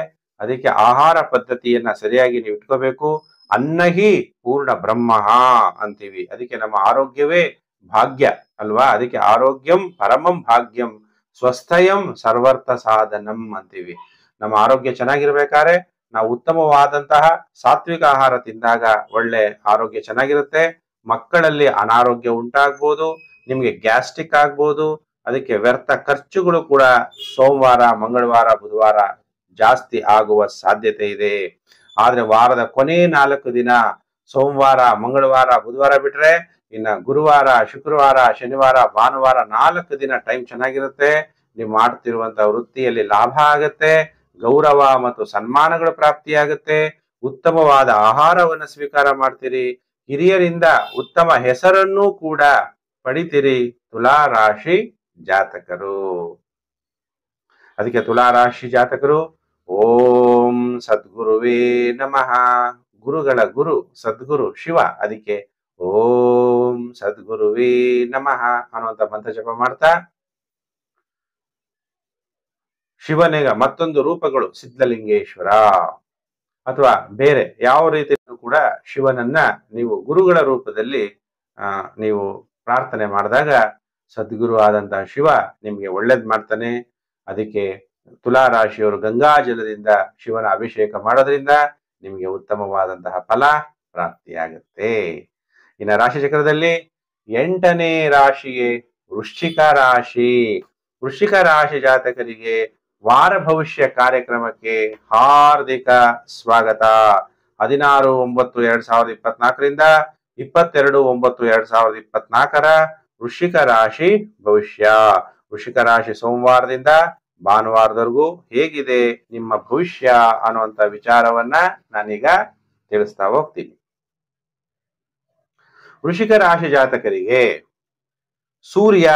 ಅದಕ್ಕೆ ಆಹಾರ ಪದ್ಧತಿಯನ್ನ ಸರಿಯಾಗಿ ನೀವು ಇಟ್ಕೋಬೇಕು ಅನ್ನಹಿ ಪೂರ್ಣ ಬ್ರಹ್ಮ ಅಂತೀವಿ ಅದಕ್ಕೆ ನಮ್ಮ ಆರೋಗ್ಯವೇ ಭಾಗ್ಯ ಅಲ್ವಾ ಅದಕ್ಕೆ ಆರೋಗ್ಯಂ ಪರಮಂ ಭಾಗ್ಯಂ ಸ್ವಸ್ಥಯಂ ಸರ್ವರ್ಥ ಸಾಧನಂ ಅಂತೀವಿ ನಮ್ಮ ಆರೋಗ್ಯ ಚೆನ್ನಾಗಿರ್ಬೇಕಾದ್ರೆ ನಾವು ಉತ್ತಮವಾದಂತಹ ಸಾತ್ವಿಕ ಆಹಾರ ತಿಂದಾಗ ಒಳ್ಳೆ ಆರೋಗ್ಯ ಚೆನ್ನಾಗಿರುತ್ತೆ ಮಕ್ಕಳಲ್ಲಿ ಅನಾರೋಗ್ಯ ಉಂಟಾಗ್ಬೋದು ನಿಮಗೆ ಗ್ಯಾಸ್ಟ್ರಿಕ್ ಆಗ್ಬೋದು ಅದಕ್ಕೆ ವ್ಯರ್ಥ ಖರ್ಚುಗಳು ಕೂಡ ಸೋಮವಾರ ಮಂಗಳವಾರ ಬುಧವಾರ ಜಾಸ್ತಿ ಆಗುವ ಸಾಧ್ಯತೆ ಇದೆ ಆದ್ರೆ ವಾರದ ಕೊನೆ ನಾಲ್ಕು ದಿನ ಸೋಮವಾರ ಮಂಗಳವಾರ ಬುಧವಾರ ಬಿಟ್ರೆ ಇನ್ನ ಗುರುವಾರ ಶುಕ್ರವಾರ ಶನಿವಾರ ಭಾನುವಾರ ನಾಲ್ಕು ದಿನ ಟೈಮ್ ಚೆನ್ನಾಗಿರುತ್ತೆ ನೀವು ಮಾಡ್ತಿರುವಂತ ವೃತ್ತಿಯಲ್ಲಿ ಲಾಭ ಆಗತ್ತೆ ಗೌರವ ಮತ್ತು ಸನ್ಮಾನಗಳು ಪ್ರಾಪ್ತಿಯಾಗುತ್ತೆ ಉತ್ತಮವಾದ ಆಹಾರವನ್ನು ಸ್ವೀಕಾರ ಮಾಡ್ತೀರಿ ಹಿರಿಯರಿಂದ ಉತ್ತಮ ಹೆಸರನ್ನೂ ಕೂಡ ಪಡಿತೀರಿ ತುಲಾ ರಾಶಿ ಜಾತಕರು ಅದಕ್ಕೆ ತುಲಾ ರಾಶಿ ಜಾತಕರು ಓಂ ಸದ್ಗುರುವೇ ನಮಃ ಗುರುಗಳ ಗುರು ಸದ್ಗುರು ಶಿವ ಅದಕ್ಕೆ ಓಂ ಸದ್ಗುರುವೇ ನಮಃ ಅನ್ನುವಂತ ಮಂತ್ರ ಜಪ ಮಾಡ್ತಾ ಶಿವನಿಗ ಮತ್ತೊಂದು ರೂಪಗಳು ಸಿದ್ಧಲಿಂಗೇಶ್ವರ ಅಥವಾ ಬೇರೆ ಯಾವ ರೀತಿಯೂ ಕೂಡ ಶಿವನನ್ನ ನೀವು ಗುರುಗಳ ರೂಪದಲ್ಲಿ ನೀವು ಪ್ರಾರ್ಥನೆ ಮಾಡಿದಾಗ ಸದ್ಗುರು ಆದಂತಹ ಶಿವ ನಿಮಗೆ ಒಳ್ಳೇದ್ ಮಾಡ್ತಾನೆ ಅದಕ್ಕೆ ತುಲಾ ರಾಶಿಯವರು ಗಂಗಾಜಲದಿಂದ ಶಿವನ ಅಭಿಷೇಕ ಮಾಡೋದ್ರಿಂದ ನಿಮಗೆ ಉತ್ತಮವಾದಂತಹ ಫಲ ಪ್ರಾಪ್ತಿಯಾಗುತ್ತೆ ಇನ್ನ ರಾಶಿ ಚಕ್ರದಲ್ಲಿ ಎಂಟನೇ ರಾಶಿಗೆ ವೃಶ್ಚಿಕ ರಾಶಿ ವೃಶ್ಚಿಕ ರಾಶಿ ಜಾತಕರಿಗೆ ವಾರ ಭವಿಷ್ಯ ಕಾರ್ಯಕ್ರಮಕ್ಕೆ ಹಾರ್ದಿಕ ಸ್ವಾಗತ ಹದಿನಾರು ಒಂಬತ್ತು ಎರಡ್ ಸಾವಿರದ ಇಪ್ಪತ್ನಾಲ್ಕರಿಂದ ಇಪ್ಪತ್ತೆರಡು ಒಂಬತ್ತು ಎರಡ್ ಸಾವಿರದ ಇಪ್ಪತ್ನಾಲ್ಕರ ವೃಷಿಕ ರಾಶಿ ಭವಿಷ್ಯ ವೃಷಿಕ ರಾಶಿ ಸೋಮವಾರದಿಂದ ಭಾನುವಾರದವರೆಗೂ ಹೇಗಿದೆ ನಿಮ್ಮ ಭವಿಷ್ಯ ಅನ್ನುವಂತ ವಿಚಾರವನ್ನ ನಾನೀಗ ತಿಳಿಸ್ತಾ ಹೋಗ್ತೀನಿ ವೃಷಿಕ ರಾಶಿ ಜಾತಕರಿಗೆ ಸೂರ್ಯ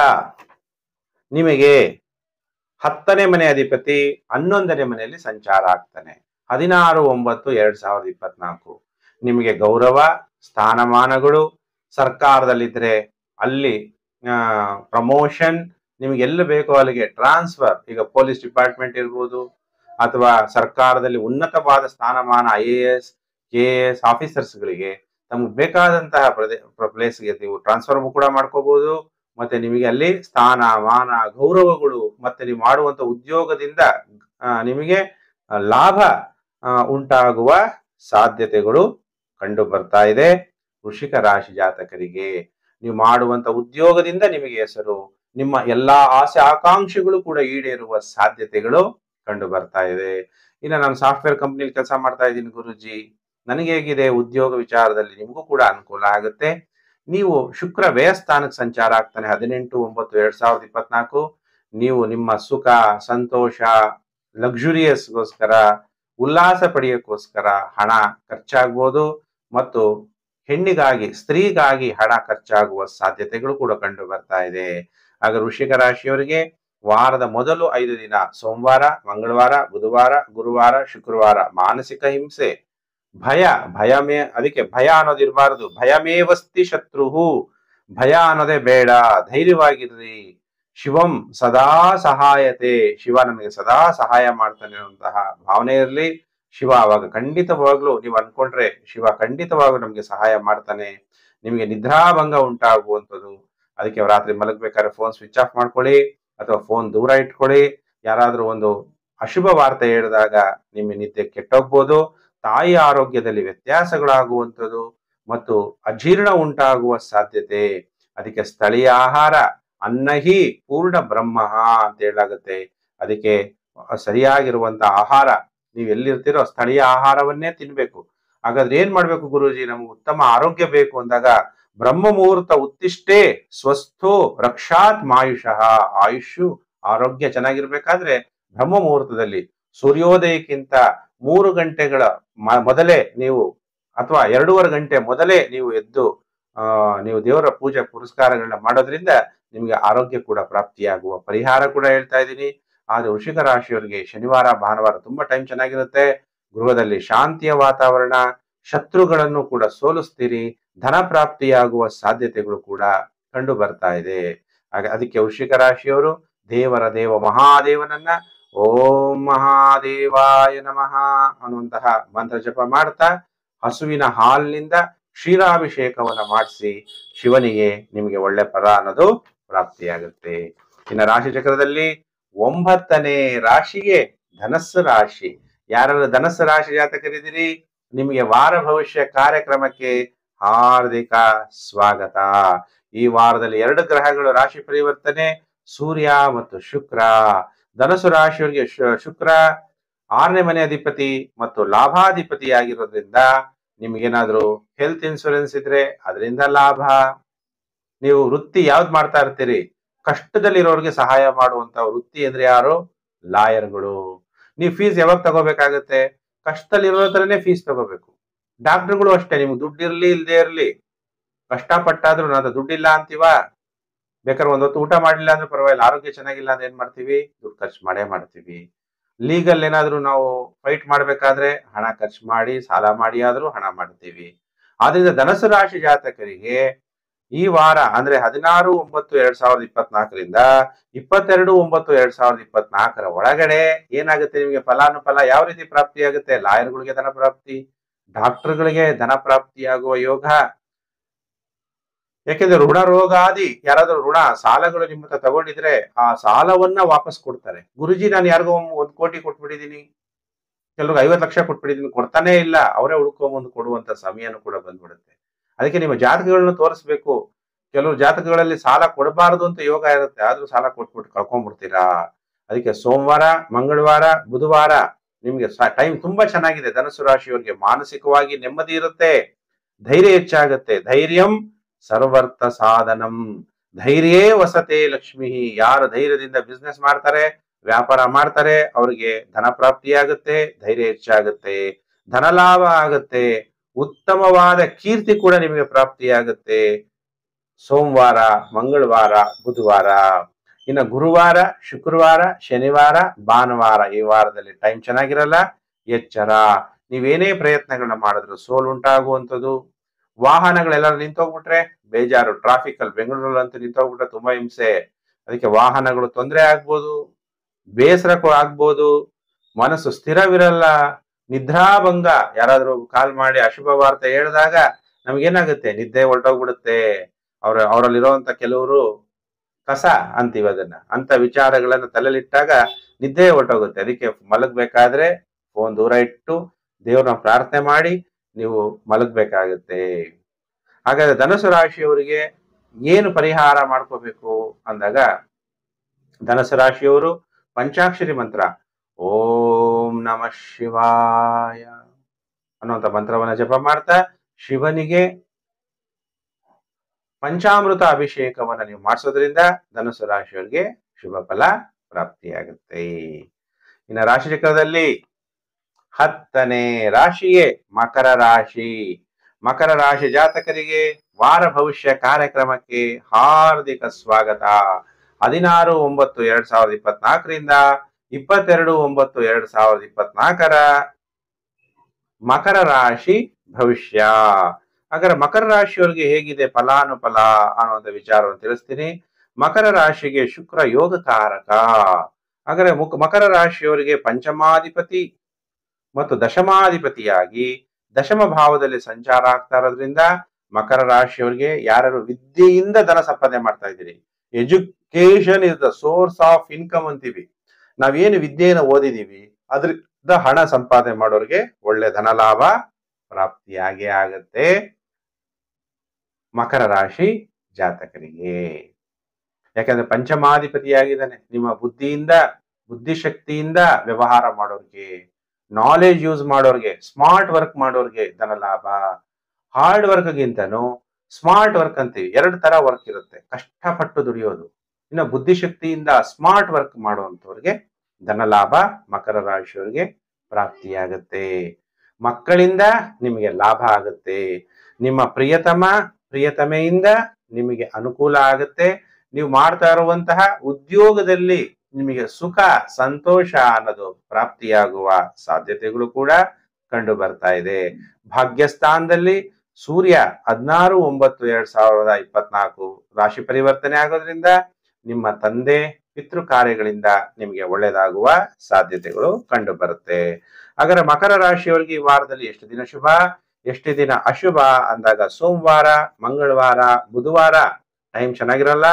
ನಿಮಗೆ ಹತ್ತನೇ ಮನೆ ಅಧಿಪತಿ ಹನ್ನೊಂದನೇ ಮನೆಯಲ್ಲಿ ಸಂಚಾರ ಆಗ್ತಾನೆ ಹದಿನಾರು ಒಂಬತ್ತು ಎರಡ್ ಸಾವಿರದ ಇಪ್ಪತ್ನಾಲ್ಕು ನಿಮಗೆ ಗೌರವ ಸ್ಥಾನಮಾನಗಳು ಸರ್ಕಾರದಲ್ಲಿದ್ರೆ ಅಲ್ಲಿ ಪ್ರಮೋಷನ್ ನಿಮಗೆಲ್ಲ ಬೇಕೋ ಅಲ್ಲಿಗೆ ಟ್ರಾನ್ಸ್ಫರ್ ಈಗ ಪೊಲೀಸ್ ಡಿಪಾರ್ಟ್ಮೆಂಟ್ ಇರ್ಬೋದು ಅಥವಾ ಸರ್ಕಾರದಲ್ಲಿ ಉನ್ನತವಾದ ಸ್ಥಾನಮಾನ I A S K A S ಆಫೀಸರ್ಸ್ಗಳಿಗೆ ತಮ್ಗೆ ಬೇಕಾದಂತಹ ಪ್ರದೇಶ ಪ್ಲೇಸ್ಗೆ ನೀವು ಟ್ರಾನ್ಸ್ಫರ್ ಕೂಡ ಮಾಡ್ಕೋಬಹುದು ಮತ್ತೆ ನಿಮಗೆ ಅಲ್ಲಿ ಸ್ಥಾನ ಮಾನ ಗೌರವಗಳು ಮತ್ತೆ ನೀವು ಮಾಡುವಂತ ಉದ್ಯೋಗದಿಂದ ನಿಮಗೆ ಲಾಭ ಉಂಟಾಗುವ ಸಾಧ್ಯತೆಗಳು ಕಂಡು ಬರ್ತಾ ಇದೆ ವೃಷಿಕ ರಾಶಿ ಜಾತಕರಿಗೆ ನೀವು ಮಾಡುವಂತ ಉದ್ಯೋಗದಿಂದ ನಿಮಗೆ ಹೆಸರು ನಿಮ್ಮ ಎಲ್ಲಾ ಆಸೆ ಆಕಾಂಕ್ಷೆಗಳು ಕೂಡ ಈಡೇರುವ ಸಾಧ್ಯತೆಗಳು ಕಂಡು ಬರ್ತಾ ಇದೆ ಇನ್ನು ನಾನು ಸಾಫ್ಟ್ವೇರ್ ಕಂಪ್ನಿಲಿ ಕೆಲಸ ಮಾಡ್ತಾ ಇದ್ದೀನಿ ಗುರುಜಿ ನನಗೆ ಹೇಗಿದೆ ಉದ್ಯೋಗ ವಿಚಾರದಲ್ಲಿ ನಿಮಗೂ ಕೂಡ ಅನುಕೂಲ ಆಗುತ್ತೆ ನೀವು ಶುಕ್ರ ವ್ಯಯಸ್ಥಾನಕ್ಕೆ ಸಂಚಾರ ಆಗ್ತಾನೆ ಹದಿನೆಂಟು ಒಂಬತ್ತು ಎರಡ್ ಸಾವಿರದ ಇಪ್ಪತ್ನಾಲ್ಕು ನೀವು ನಿಮ್ಮ ಸುಖ ಸಂತೋಷ ಲಕ್ಸುರಿಯಸ್ಗೋಸ್ಕರ ಉಲ್ಲಾಸ ಪಡೆಯಕ್ಕೋಸ್ಕರ ಹಣ ಖರ್ಚಾಗ್ಬೋದು ಮತ್ತು ಹೆಣ್ಣಿಗಾಗಿ ಸ್ತ್ರೀಗಾಗಿ ಹಣ ಖರ್ಚಾಗುವ ಸಾಧ್ಯತೆಗಳು ಕೂಡ ಕಂಡು ಬರ್ತಾ ಇದೆ ಆಗ ವೃಶ್ಚಿಕ ರಾಶಿಯವರಿಗೆ ವಾರದ ಮೊದಲು ಐದು ದಿನ ಸೋಮವಾರ ಮಂಗಳವಾರ ಬುಧವಾರ ಗುರುವಾರ ಶುಕ್ರವಾರ ಮಾನಸಿಕ ಹಿಂಸೆ ಭಯ ಭಯಮೇ ಅದಕ್ಕೆ ಭಯ ಅನ್ನೋದಿರಬಾರದು ಭಯಮೇ ಭಯಮೇವಸ್ತಿ ಶತ್ರು ಭಯ ಅನ್ನೋದೇ ಬೇಡ ಧೈರ್ಯವಾಗಿರ್ರಿ ಶಿವಂ ಸದಾ ಸಹಾಯತೆ ಶಿವ ನಮಗೆ ಸದಾ ಸಹಾಯ ಮಾಡ್ತಾನೆ ಅನ್ನುವಂತಹ ಭಾವನೆ ಇರಲಿ ಶಿವ ಅವಾಗ ಖಂಡಿತವಾಗ್ಲು ನೀವು ಅನ್ಕೊಂಡ್ರೆ ಶಿವ ಖಂಡಿತವಾಗ್ಲು ನಮ್ಗೆ ಸಹಾಯ ಮಾಡ್ತಾನೆ ನಿಮಗೆ ನಿದ್ರಾಭಂಗ ಉಂಟಾಗುವಂಥದ್ದು ಅದಕ್ಕೆ ರಾತ್ರಿ ಮಲಗಬೇಕಾದ್ರೆ ಫೋನ್ ಸ್ವಿಚ್ ಆಫ್ ಮಾಡ್ಕೊಳ್ಳಿ ಅಥವಾ ಫೋನ್ ದೂರ ಇಟ್ಕೊಳ್ಳಿ ಯಾರಾದ್ರೂ ಒಂದು ಅಶುಭ ವಾರ್ತೆ ಹೇಳಿದಾಗ ನಿಮ್ಮ ನಿದ್ದೆ ಕೆಟ್ಟೋಗ್ಬೋದು ತಾಯಿ ಆರೋಗ್ಯದಲ್ಲಿ ವ್ಯತ್ಯಾಸಗಳಾಗುವಂಥದ್ದು ಮತ್ತು ಅಜೀರ್ಣ ಉಂಟಾಗುವ ಸಾಧ್ಯತೆ ಅದಕ್ಕೆ ಸ್ಥಳೀಯ ಆಹಾರ ಅನ್ನಹಿ ಪೂರ್ಣ ಬ್ರಹ್ಮ ಅಂತ ಹೇಳಾಗುತ್ತೆ ಅದಕ್ಕೆ ಸರಿಯಾಗಿರುವಂತ ಆಹಾರ ನೀವು ಎಲ್ಲಿರ್ತೀರೋ ಸ್ಥಳೀಯ ಆಹಾರವನ್ನೇ ತಿನ್ಬೇಕು ಹಾಗಾದ್ರೆ ಏನ್ ಮಾಡ್ಬೇಕು ಗುರುಜಿ ನಮ್ಗೆ ಉತ್ತಮ ಆರೋಗ್ಯ ಬೇಕು ಅಂದಾಗ ಬ್ರಹ್ಮ ಮುಹೂರ್ತ ಉತ್ತಿಷ್ಟೇ ಸ್ವಸ್ಥೋ ರಕ್ಷಾತ್ ಮಾಯುಷ ಆಯುಷ್ಯು ಆರೋಗ್ಯ ಚೆನ್ನಾಗಿರ್ಬೇಕಾದ್ರೆ ಬ್ರಹ್ಮ ಮುಹೂರ್ತದಲ್ಲಿ ಸೂರ್ಯೋದಯಕ್ಕಿಂತ ಮೂರು ಗಂಟೆಗಳ ಮೊದಲೇ ನೀವು ಅಥವಾ ಎರಡೂವರೆ ಗಂಟೆ ಮೊದಲೇ ನೀವು ಎದ್ದು ನೀವು ದೇವರ ಪೂಜೆ ಪುರಸ್ಕಾರಗಳನ್ನ ಮಾಡೋದ್ರಿಂದ ನಿಮಗೆ ಆರೋಗ್ಯ ಕೂಡ ಪ್ರಾಪ್ತಿಯಾಗುವ ಪರಿಹಾರ ಕೂಡ ಹೇಳ್ತಾ ಇದ್ದೀನಿ ಆದ್ರೆ ವೃಷಿಕ ರಾಶಿಯವರಿಗೆ ಶನಿವಾರ ಭಾನುವಾರ ತುಂಬಾ ಟೈಮ್ ಚೆನ್ನಾಗಿರುತ್ತೆ ಗೃಹದಲ್ಲಿ ಶಾಂತಿಯ ವಾತಾವರಣ ಶತ್ರುಗಳನ್ನು ಕೂಡ ಸೋಲಿಸ್ತೀರಿ ಧನ ಪ್ರಾಪ್ತಿಯಾಗುವ ಸಾಧ್ಯತೆಗಳು ಕೂಡ ಕಂಡು ಬರ್ತಾ ಇದೆ ಅದಕ್ಕೆ ವೃಷಿಕ ರಾಶಿಯವರು ದೇವರ ದೇವ ಮಹಾದೇವನನ್ನ ಓಂ ಮಹಾದೇವಾಯ ನಮಃ ಅನ್ನುವಂತಹ ಮಂತ್ರ ಜಪ ಮಾಡ್ತಾ ಹಸುವಿನ ಹಾಲಿನಿಂದ ಕ್ಷೀರಾಭಿಷೇಕವನ್ನು ಮಾಡಿಸಿ ಶಿವನಿಗೆ ನಿಮಗೆ ಒಳ್ಳೆ ಫಲ ಅನ್ನೋದು ಪ್ರಾಪ್ತಿಯಾಗುತ್ತೆ ಇನ್ನು ರಾಶಿ ಚಕ್ರದಲ್ಲಿ ಒಂಬತ್ತನೇ ರಾಶಿಗೆ ಧನಸ್ಸು ರಾಶಿ ಯಾರೆಲ್ಲ ಧನಸ್ಸು ರಾಶಿ ಜಾತಕರಿದ್ದೀರಿ ನಿಮಗೆ ವಾರ ಭವಿಷ್ಯ ಕಾರ್ಯಕ್ರಮಕ್ಕೆ ಹಾರ್ದಿಕ ಸ್ವಾಗತ ಈ ವಾರದಲ್ಲಿ ಎರಡು ಗ್ರಹಗಳು ರಾಶಿ ಪರಿವರ್ತನೆ ಸೂರ್ಯ ಮತ್ತು ಶುಕ್ರ ಧನಸು ರಾಶಿಯವರಿಗೆ ಶುಕ್ರ ಆರನೇ ಮನೆ ಅಧಿಪತಿ ಮತ್ತು ಲಾಭಾಧಿಪತಿ ಆಗಿರೋದ್ರಿಂದ ನಿಮಗೇನಾದ್ರೂ ಹೆಲ್ತ್ ಇನ್ಶೂರೆನ್ಸ್ ಇದ್ರೆ ಅದರಿಂದ ಲಾಭ ನೀವು ವೃತ್ತಿ ಯಾವ್ದು ಮಾಡ್ತಾ ಇರ್ತೀರಿ ಕಷ್ಟದಲ್ಲಿರೋರಿಗೆ ಸಹಾಯ ಮಾಡುವಂತ ವೃತ್ತಿ ಅಂದ್ರೆ ಯಾರು ಲಾಯರ್ಗಳು ನೀವು ಫೀಸ್ ಯಾವಾಗ ತಗೋಬೇಕಾಗತ್ತೆ ಕಷ್ಟದಲ್ಲಿರೋ ಫೀಸ್ ತಗೋಬೇಕು ಡಾಕ್ಟರ್ಗಳು ಅಷ್ಟೇ ನಿಮ್ಗೆ ದುಡ್ಡು ಇರ್ಲಿ ಇಲ್ದೇ ಇರ್ಲಿ ಕಷ್ಟಪಟ್ಟಾದ್ರೂ ನಾನು ದುಡ್ಡಿಲ್ಲ ಅಂತೀವ ಬೇಕಾದ್ರೆ ಒಂದೊತ್ತು ಊಟ ಮಾಡಲಿಲ್ಲ ಅಂದ್ರೆ ಪರವಾಗಿಲ್ಲ ಆರೋಗ್ಯ ಚೆನ್ನಾಗಿಲ್ಲ ಅಂದ್ರೆ ಏನ್ ಮಾಡ್ತೀವಿ ದುಡ್ಡು ಖರ್ಚು ಮಾಡೇ ಮಾಡ್ತೀವಿ ಲೀಗಲ್ ಏನಾದ್ರೂ ನಾವು ಫೈಟ್ ಮಾಡ್ಬೇಕಾದ್ರೆ ಹಣ ಖರ್ಚು ಮಾಡಿ ಸಾಲ ಮಾಡಿ ಆದ್ರೂ ಹಣ ಮಾಡ್ತೀವಿ ಆದ್ರಿಂದ ಧನಸು ರಾಶಿ ಜಾತಕರಿಗೆ ಈ ವಾರ ಅಂದ್ರೆ ಹದಿನಾರು ಒಂಬತ್ತು ಎರಡ್ ಸಾವಿರದ ಇಪ್ಪತ್ನಾಲ್ಕರಿಂದ ಇಪ್ಪತ್ತೆರಡು ಒಂಬತ್ತು ಎರಡ್ ಸಾವಿರದ ಇಪ್ಪತ್ನಾಲ್ಕರ ಒಳಗಡೆ ಏನಾಗುತ್ತೆ ನಿಮಗೆ ಫಲಾನುಫಲ ಯಾವ ರೀತಿ ಪ್ರಾಪ್ತಿಯಾಗುತ್ತೆ ಲಾಯರ್ಗಳಿಗೆ ಧನ ಪ್ರಾಪ್ತಿ ಡಾಕ್ಟರ್ಗಳಿಗೆ ಧನ ಪ್ರಾಪ್ತಿಯಾಗುವ ಯೋಗ ಯಾಕೆಂದ್ರೆ ಋಣ ರೋಗಾದಿ ಯಾರಾದ್ರೂ ಋಣ ಸಾಲಗಳು ನಿಮ್ಮ ಹತ್ರ ತಗೊಂಡಿದ್ರೆ ಆ ಸಾಲವನ್ನ ವಾಪಸ್ ಕೊಡ್ತಾರೆ ಗುರುಜಿ ನಾನು ಯಾರಿಗೋ ಒಂದ್ ಕೋಟಿ ಕೊಟ್ಬಿಟ್ಟಿದ್ದೀನಿ ಕೆಲವ್ರಿಗೆ ಐವತ್ತು ಲಕ್ಷ ಕೊಟ್ಬಿಟ್ಟಿದ್ದೀನಿ ಕೊಡ್ತಾನೆ ಇಲ್ಲ ಅವರೇ ಉಳ್ಕೊಂಬಂದು ಕೊಡುವಂತ ಸಮಯನೂ ಕೂಡ ಬಂದ್ಬಿಡುತ್ತೆ ಅದಕ್ಕೆ ನಿಮ್ಮ ಜಾತಕಗಳನ್ನ ತೋರಿಸ್ಬೇಕು ಕೆಲವು ಜಾತಕಗಳಲ್ಲಿ ಸಾಲ ಕೊಡಬಾರದು ಅಂತ ಯೋಗ ಇರುತ್ತೆ ಆದ್ರೂ ಸಾಲ ಕೊಟ್ಬಿಟ್ಟು ಕಳ್ಕೊಂಡ್ಬಿಡ್ತೀರಾ ಅದಕ್ಕೆ ಸೋಮವಾರ ಮಂಗಳವಾರ ಬುಧವಾರ ನಿಮ್ಗೆ ಟೈಮ್ ತುಂಬಾ ಚೆನ್ನಾಗಿದೆ ಧನಸು ರಾಶಿಯವರಿಗೆ ಮಾನಸಿಕವಾಗಿ ನೆಮ್ಮದಿ ಇರುತ್ತೆ ಧೈರ್ಯ ಹೆಚ್ಚಾಗುತ್ತೆ ಧೈರ್ಯಂ ಸರ್ವರ್ಥ ಸಾಧನಂ ಧೈರ್ಯೇ ವಸತೆ ಲಕ್ಷ್ಮಿ ಯಾರು ಧೈರ್ಯದಿಂದ ಬಿಸ್ನೆಸ್ ಮಾಡ್ತಾರೆ ವ್ಯಾಪಾರ ಮಾಡ್ತಾರೆ ಅವರಿಗೆ ಧನ ಪ್ರಾಪ್ತಿಯಾಗುತ್ತೆ ಧೈರ್ಯ ಹೆಚ್ಚಾಗುತ್ತೆ ಲಾಭ ಆಗುತ್ತೆ ಉತ್ತಮವಾದ ಕೀರ್ತಿ ಕೂಡ ನಿಮಗೆ ಪ್ರಾಪ್ತಿಯಾಗುತ್ತೆ ಸೋಮವಾರ ಮಂಗಳವಾರ ಬುಧವಾರ ಇನ್ನು ಗುರುವಾರ ಶುಕ್ರವಾರ ಶನಿವಾರ ಭಾನುವಾರ ಈ ವಾರದಲ್ಲಿ ಟೈಮ್ ಚೆನ್ನಾಗಿರಲ್ಲ ಎಚ್ಚರ ನೀವೇನೇ ಪ್ರಯತ್ನಗಳನ್ನ ಮಾಡಿದ್ರು ಸೋಲು ಉಂಟಾಗುವಂಥದ್ದು ವಾಹನಗಳೆಲ್ಲ ನಿಂತೋಗ್ಬಿಟ್ರೆ ಬೇಜಾರು ಟ್ರಾಫಿಕ್ ಅಲ್ಲಿ ಬೆಂಗಳೂರಲ್ಲಿ ಅಂತೂ ನಿಂತೋಗ್ಬಿಟ್ರೆ ತುಂಬಾ ಹಿಂಸೆ ಅದಕ್ಕೆ ವಾಹನಗಳು ತೊಂದರೆ ಆಗ್ಬೋದು ಬೇಸರ ಆಗ್ಬೋದು ಮನಸ್ಸು ಸ್ಥಿರವಿರಲ್ಲ ನಿದ್ರಾಭಂಗ ಯಾರಾದ್ರೂ ಕಾಲ್ ಮಾಡಿ ಅಶುಭ ವಾರ್ತೆ ಹೇಳಿದಾಗ ನಮ್ಗೇನಾಗುತ್ತೆ ನಿದ್ದೆ ಹೊರಟೋಗ್ಬಿಡುತ್ತೆ ಅವ್ರ ಅವರಲ್ಲಿರುವಂತ ಕೆಲವರು ಕಸ ಅಂತೀವಿ ಅದನ್ನ ಅಂತ ವಿಚಾರಗಳನ್ನ ತಲೆಲಿಟ್ಟಾಗ ನಿದ್ದೆ ಹೊರಟೋಗುತ್ತೆ ಅದಕ್ಕೆ ಮಲಗ್ಬೇಕಾದ್ರೆ ಫೋನ್ ದೂರ ಇಟ್ಟು ದೇವ್ರನ್ನ ಪ್ರಾರ್ಥನೆ ಮಾಡಿ ನೀವು ಮಲಗಬೇಕಾಗತ್ತೆ ಹಾಗಾದ್ರೆ ಧನಸು ರಾಶಿಯವರಿಗೆ ಏನು ಪರಿಹಾರ ಮಾಡ್ಕೋಬೇಕು ಅಂದಾಗ ಧನಸು ರಾಶಿಯವರು ಪಂಚಾಕ್ಷರಿ ಮಂತ್ರ ಓಂ ನಮ ಶಿವಾಯ ಅನ್ನುವಂಥ ಮಂತ್ರವನ್ನ ಜಪ ಮಾಡ್ತಾ ಶಿವನಿಗೆ ಪಂಚಾಮೃತ ಅಭಿಷೇಕವನ್ನ ನೀವು ಮಾಡಿಸೋದ್ರಿಂದ ಧನಸು ರಾಶಿಯವರಿಗೆ ಶುಭ ಫಲ ಪ್ರಾಪ್ತಿಯಾಗುತ್ತೆ ಇನ್ನು ರಾಶಿ ಚಕ್ರದಲ್ಲಿ ಹತ್ತನೇ ರಾಶಿಯೇ ಮಕರ ರಾಶಿ ಮಕರ ರಾಶಿ ಜಾತಕರಿಗೆ ವಾರ ಭವಿಷ್ಯ ಕಾರ್ಯಕ್ರಮಕ್ಕೆ ಹಾರ್ದಿಕ ಸ್ವಾಗತ ಹದಿನಾರು ಒಂಬತ್ತು ಎರಡ್ ಸಾವಿರದ ಇಪ್ಪತ್ನಾಲ್ಕರಿಂದ ಇಪ್ಪತ್ತೆರಡು ಒಂಬತ್ತು ಎರಡ್ ಸಾವಿರದ ಇಪ್ಪತ್ನಾಲ್ಕರ ಮಕರ ರಾಶಿ ಭವಿಷ್ಯ ಹಾಗಾದ್ರೆ ಮಕರ ರಾಶಿಯವರಿಗೆ ಹೇಗಿದೆ ಫಲಾನುಫಲ ಅನ್ನುವಂಥ ವಿಚಾರವನ್ನು ತಿಳಿಸ್ತೀನಿ ಮಕರ ರಾಶಿಗೆ ಶುಕ್ರ ಯೋಗಕಾರಕ ಹಾಗಾದ್ರೆ ಮಕರ ರಾಶಿಯವರಿಗೆ ಪಂಚಮಾಧಿಪತಿ ಮತ್ತು ದಶಮಾಧಿಪತಿಯಾಗಿ ದಶಮ ಭಾವದಲ್ಲಿ ಸಂಚಾರ ಆಗ್ತಾ ಇರೋದ್ರಿಂದ ಮಕರ ರಾಶಿಯವರಿಗೆ ಯಾರು ವಿದ್ಯೆಯಿಂದ ಧನ ಸಂಪಾದನೆ ಮಾಡ್ತಾ ಇದ್ದೀರಿ education is the source of income ಅಂತೀವಿ ನಾವೇನು ವಿದ್ಯೆಯನ್ನು ಓದಿದೀವಿ ಅದರಿಂದ ಹಣ ಸಂಪಾದನೆ ಮಾಡೋರಿಗೆ ಒಳ್ಳೆ ಧನ ಲಾಭ ಪ್ರಾಪ್ತಿಯಾಗೇ ಆಗತ್ತೆ ಮಕರ ರಾಶಿ ಜಾತಕರಿಗೆ ಯಾಕಂದ್ರೆ ಪಂಚಮಾಧಿಪತಿಯಾಗಿದ್ದಾನೆ ನಿಮ್ಮ ಬುದ್ಧಿಯಿಂದ ಬುದ್ಧಿಶಕ್ತಿಯಿಂದ ವ್ಯವಹಾರ ಮಾಡೋರಿಗೆ ನಾಲೆಜ್ ಯೂಸ್ ಮಾಡೋರಿಗೆ ಸ್ಮಾರ್ಟ್ ವರ್ಕ್ ಮಾಡೋರಿಗೆ ಧನ ಲಾಭ ಹಾರ್ಡ್ ಗಿಂತನೂ ಸ್ಮಾರ್ಟ್ ವರ್ಕ್ ಅಂತೀವಿ ಎರಡು ತರ ವರ್ಕ್ ಇರುತ್ತೆ ಕಷ್ಟಪಟ್ಟು ದುಡಿಯೋದು ಇನ್ನು ಬುದ್ಧಿಶಕ್ತಿಯಿಂದ ಸ್ಮಾರ್ಟ್ ವರ್ಕ್ ಮಾಡುವಂಥವ್ರಿಗೆ ಧನ ಲಾಭ ಮಕರ ರಾಶಿಯವರಿಗೆ ಪ್ರಾಪ್ತಿಯಾಗುತ್ತೆ ಮಕ್ಕಳಿಂದ ನಿಮಗೆ ಲಾಭ ಆಗುತ್ತೆ ನಿಮ್ಮ ಪ್ರಿಯತಮ ಪ್ರಿಯತಮೆಯಿಂದ ನಿಮಗೆ ಅನುಕೂಲ ಆಗುತ್ತೆ ನೀವು ಮಾಡ್ತಾ ಇರುವಂತಹ ಉದ್ಯೋಗದಲ್ಲಿ ನಿಮಗೆ ಸುಖ ಸಂತೋಷ ಅನ್ನೋದು ಪ್ರಾಪ್ತಿಯಾಗುವ ಸಾಧ್ಯತೆಗಳು ಕೂಡ ಕಂಡು ಬರ್ತಾ ಇದೆ ಭಾಗ್ಯಸ್ಥಾನದಲ್ಲಿ ಸೂರ್ಯ ಹದಿನಾರು ಒಂಬತ್ತು ಎರಡ್ ಸಾವಿರದ ಇಪ್ಪತ್ನಾಲ್ಕು ರಾಶಿ ಪರಿವರ್ತನೆ ಆಗೋದ್ರಿಂದ ನಿಮ್ಮ ತಂದೆ ಪಿತೃ ಕಾರ್ಯಗಳಿಂದ ನಿಮಗೆ ಒಳ್ಳೇದಾಗುವ ಸಾಧ್ಯತೆಗಳು ಕಂಡು ಬರುತ್ತೆ ಹಾಗಾದ್ರೆ ಮಕರ ರಾಶಿಯವರಿಗೆ ಈ ವಾರದಲ್ಲಿ ಎಷ್ಟು ದಿನ ಶುಭ ಎಷ್ಟು ದಿನ ಅಶುಭ ಅಂದಾಗ ಸೋಮವಾರ ಮಂಗಳವಾರ ಬುಧವಾರ ಟೈಮ್ ಚೆನ್ನಾಗಿರಲ್ಲ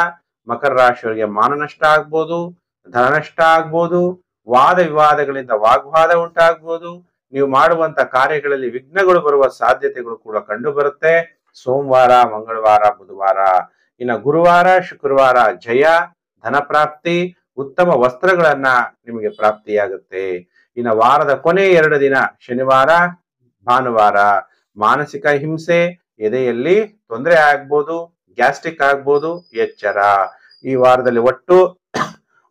ಮಕರ ರಾಶಿಯವರಿಗೆ ಮಾನನಷ್ಟ ಆಗ್ಬೋದು ಧನನಷ್ಟ ಆಗ್ಬೋದು ವಾದ ವಿವಾದಗಳಿಂದ ವಾಗ್ವಾದ ಉಂಟಾಗ್ಬೋದು ನೀವು ಮಾಡುವಂತ ಕಾರ್ಯಗಳಲ್ಲಿ ವಿಘ್ನಗಳು ಬರುವ ಸಾಧ್ಯತೆಗಳು ಕೂಡ ಕಂಡು ಬರುತ್ತೆ ಸೋಮವಾರ ಮಂಗಳವಾರ ಬುಧವಾರ ಇನ್ನ ಗುರುವಾರ ಶುಕ್ರವಾರ ಜಯ ಧನ ಪ್ರಾಪ್ತಿ ಉತ್ತಮ ವಸ್ತ್ರಗಳನ್ನ ನಿಮಗೆ ಪ್ರಾಪ್ತಿಯಾಗುತ್ತೆ ಇನ್ನು ವಾರದ ಕೊನೆ ಎರಡು ದಿನ ಶನಿವಾರ ಭಾನುವಾರ ಮಾನಸಿಕ ಹಿಂಸೆ ಎದೆಯಲ್ಲಿ ತೊಂದರೆ ಆಗ್ಬೋದು ಗ್ಯಾಸ್ಟ್ರಿಕ್ ಆಗ್ಬೋದು ಎಚ್ಚರ ಈ ವಾರದಲ್ಲಿ ಒಟ್ಟು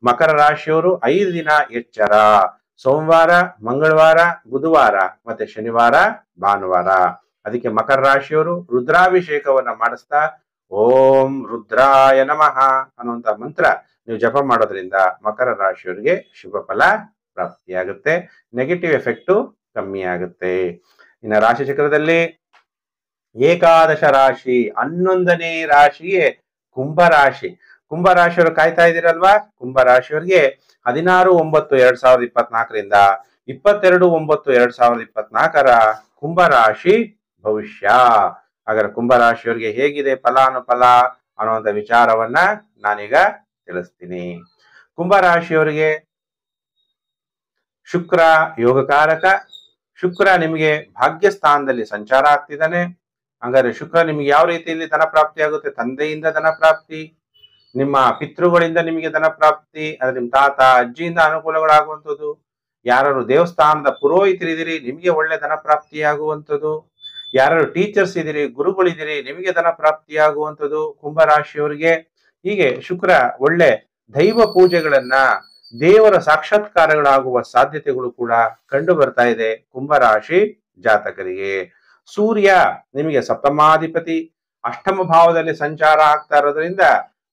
ಮಕರ ರಾಶಿಯವರು ಐದು ದಿನ ಎಚ್ಚರ ಸೋಮವಾರ ಮಂಗಳವಾರ ಬುಧವಾರ ಮತ್ತೆ ಶನಿವಾರ ಭಾನುವಾರ ಅದಕ್ಕೆ ಮಕರ ರಾಶಿಯವರು ರುದ್ರಾಭಿಷೇಕವನ್ನ ಮಾಡಿಸ್ತಾ ಓಂ ರುದ್ರಾಯ ನಮಃ ಅನ್ನುವಂತ ಮಂತ್ರ ನೀವು ಜಪ ಮಾಡೋದ್ರಿಂದ ಮಕರ ರಾಶಿಯವರಿಗೆ ಶುಭ ಫಲ ಪ್ರಾಪ್ತಿಯಾಗುತ್ತೆ ನೆಗೆಟಿವ್ ಎಫೆಕ್ಟು ಕಮ್ಮಿ ಆಗುತ್ತೆ ಇನ್ನು ರಾಶಿ ಚಕ್ರದಲ್ಲಿ ಏಕಾದಶ ರಾಶಿ ಹನ್ನೊಂದನೇ ರಾಶಿಯೇ ಕುಂಭ ರಾಶಿ ಕುಂಭರಾಶಿಯವರು ಕಾಯ್ತಾ ಇದ್ದೀರಲ್ವಾ ಕುಂಭರಾಶಿಯವರಿಗೆ ಹದಿನಾರು ಒಂಬತ್ತು ಎರಡ್ ಸಾವಿರದ ಇಪ್ಪತ್ನಾಲ್ಕರಿಂದ ಇಪ್ಪತ್ತೆರಡು ಒಂಬತ್ತು ಎರಡ್ ಸಾವಿರದ ಇಪ್ಪತ್ನಾಲ್ಕರ ಕುಂಭರಾಶಿ ಭವಿಷ್ಯ ಹಾಗಾದ್ರೆ ಕುಂಭರಾಶಿಯವರಿಗೆ ಹೇಗಿದೆ ಫಲಾನುಫಲ ಅನ್ನುವಂಥ ವಿಚಾರವನ್ನ ನಾನೀಗ ತಿಳಿಸ್ತೀನಿ ಕುಂಭರಾಶಿಯವರಿಗೆ ಶುಕ್ರ ಯೋಗಕಾರಕ ಶುಕ್ರ ನಿಮಗೆ ಭಾಗ್ಯ ಸ್ಥಾನದಲ್ಲಿ ಸಂಚಾರ ಆಗ್ತಿದ್ದಾನೆ ಹಂಗಾದ್ರೆ ಶುಕ್ರ ನಿಮ್ಗೆ ಯಾವ ರೀತಿಯಲ್ಲಿ ಧನಪ್ರಾಪ್ತಿ ಪ್ರಾಪ್ತಿ ಆಗುತ್ತೆ ತಂದೆಯಿಂದ ಧನ ಪ್ರಾಪ್ತಿ ನಿಮ್ಮ ಪಿತೃಗಳಿಂದ ನಿಮಗೆ ಧನ ಪ್ರಾಪ್ತಿ ಅಂದ್ರೆ ನಿಮ್ಮ ತಾತ ಅಜ್ಜಿಯಿಂದ ಅನುಕೂಲಗಳಾಗುವಂಥದ್ದು ಯಾರು ದೇವಸ್ಥಾನದ ಪುರೋಹಿತರಿದ್ದೀರಿ ನಿಮಗೆ ಒಳ್ಳೆ ಧನ ಪ್ರಾಪ್ತಿಯಾಗುವಂಥದ್ದು ಯಾರು ಟೀಚರ್ಸ್ ಇದ್ದೀರಿ ಗುರುಗಳಿದ್ದೀರಿ ನಿಮಗೆ ಧನ ಪ್ರಾಪ್ತಿಯಾಗುವಂಥದ್ದು ಕುಂಭರಾಶಿಯವರಿಗೆ ಹೀಗೆ ಶುಕ್ರ ಒಳ್ಳೆ ದೈವ ಪೂಜೆಗಳನ್ನ ದೇವರ ಸಾಕ್ಷಾತ್ಕಾರಗಳಾಗುವ ಸಾಧ್ಯತೆಗಳು ಕೂಡ ಕಂಡು ಬರ್ತಾ ಇದೆ ಕುಂಭರಾಶಿ ಜಾತಕರಿಗೆ ಸೂರ್ಯ ನಿಮಗೆ ಸಪ್ತಮಾಧಿಪತಿ ಅಷ್ಟಮ ಭಾವದಲ್ಲಿ ಸಂಚಾರ ಆಗ್ತಾ ಇರೋದ್ರಿಂದ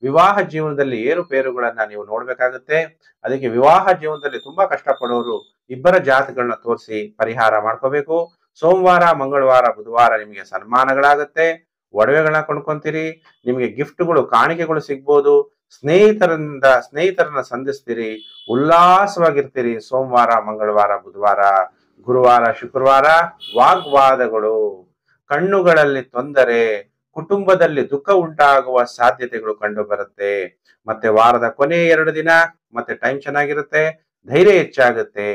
ವಿವಾಹ ಜೀವನದಲ್ಲಿ ಏರುಪೇರುಗಳನ್ನ ನೀವು ನೋಡ್ಬೇಕಾಗುತ್ತೆ ಅದಕ್ಕೆ ವಿವಾಹ ಜೀವನದಲ್ಲಿ ತುಂಬಾ ಕಷ್ಟಪಡೋರು ಇಬ್ಬರ ಜಾತಗಳನ್ನ ತೋರಿಸಿ ಪರಿಹಾರ ಮಾಡ್ಕೋಬೇಕು ಸೋಮವಾರ ಮಂಗಳವಾರ ಬುಧವಾರ ನಿಮಗೆ ಸನ್ಮಾನಗಳಾಗುತ್ತೆ ಒಡವೆಗಳನ್ನ ಕೊಂಡ್ಕೊಂತೀರಿ ನಿಮಗೆ ಗಿಫ್ಟ್ಗಳು ಕಾಣಿಕೆಗಳು ಸಿಗ್ಬೋದು ಸ್ನೇಹಿತರಿಂದ ಸ್ನೇಹಿತರನ್ನ ಸಂಧಿಸ್ತೀರಿ ಉಲ್ಲಾಸವಾಗಿರ್ತೀರಿ ಸೋಮವಾರ ಮಂಗಳವಾರ ಬುಧವಾರ ಗುರುವಾರ ಶುಕ್ರವಾರ ವಾಗ್ವಾದಗಳು ಕಣ್ಣುಗಳಲ್ಲಿ ತೊಂದರೆ ಕುಟುಂಬದಲ್ಲಿ ದುಃಖ ಉಂಟಾಗುವ ಸಾಧ್ಯತೆಗಳು ಕಂಡು ಬರುತ್ತೆ ಮತ್ತೆ ವಾರದ ಕೊನೆ ಎರಡು ದಿನ ಮತ್ತೆ ಟೈಮ್ ಚೆನ್ನಾಗಿರುತ್ತೆ ಧೈರ್ಯ ಹೆಚ್ಚಾಗುತ್ತೆ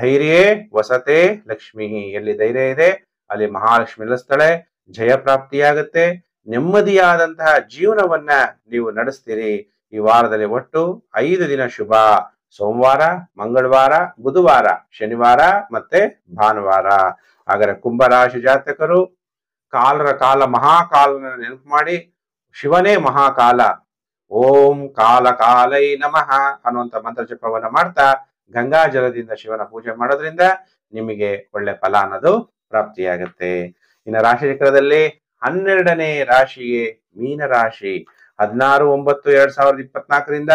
ಧೈರ್ಯ ವಸತೆ ಲಕ್ಷ್ಮೀ ಎಲ್ಲಿ ಧೈರ್ಯ ಇದೆ ಅಲ್ಲಿ ಮಹಾಲಕ್ಷ್ಮಿ ನಿಲ್ಲಿಸ್ತಾಳೆ ಜಯ ಪ್ರಾಪ್ತಿಯಾಗುತ್ತೆ ನೆಮ್ಮದಿಯಾದಂತಹ ಜೀವನವನ್ನ ನೀವು ನಡೆಸ್ತೀರಿ ಈ ವಾರದಲ್ಲಿ ಒಟ್ಟು ಐದು ದಿನ ಶುಭ ಸೋಮವಾರ ಮಂಗಳವಾರ ಬುಧವಾರ ಶನಿವಾರ ಮತ್ತೆ ಭಾನುವಾರ ಹಾಗಾದ್ರೆ ಕುಂಭರಾಶಿ ಜಾತಕರು ಕಾಲರ ಕಾಲ ಮಹಾಕಾಲ ನೆನಪು ಮಾಡಿ ಶಿವನೇ ಮಹಾಕಾಲ ಓಂ ಕಾಲ ಕಾಲೈ ನಮಃ ಅನ್ನುವಂಥ ಮಂತ್ರ ಜಪವನ್ನು ಮಾಡ್ತಾ ಗಂಗಾ ಜಲದಿಂದ ಶಿವನ ಪೂಜೆ ಮಾಡೋದ್ರಿಂದ ನಿಮಗೆ ಒಳ್ಳೆ ಫಲ ಅನ್ನೋದು ಪ್ರಾಪ್ತಿಯಾಗುತ್ತೆ ಇನ್ನು ರಾಶಿ ಚಕ್ರದಲ್ಲಿ ಹನ್ನೆರಡನೇ ರಾಶಿಯೇ ಮೀನರಾಶಿ ಹದಿನಾರು ಒಂಬತ್ತು ಎರಡ್ ಸಾವಿರದ ಇಪ್ಪತ್ನಾಲ್ಕರಿಂದ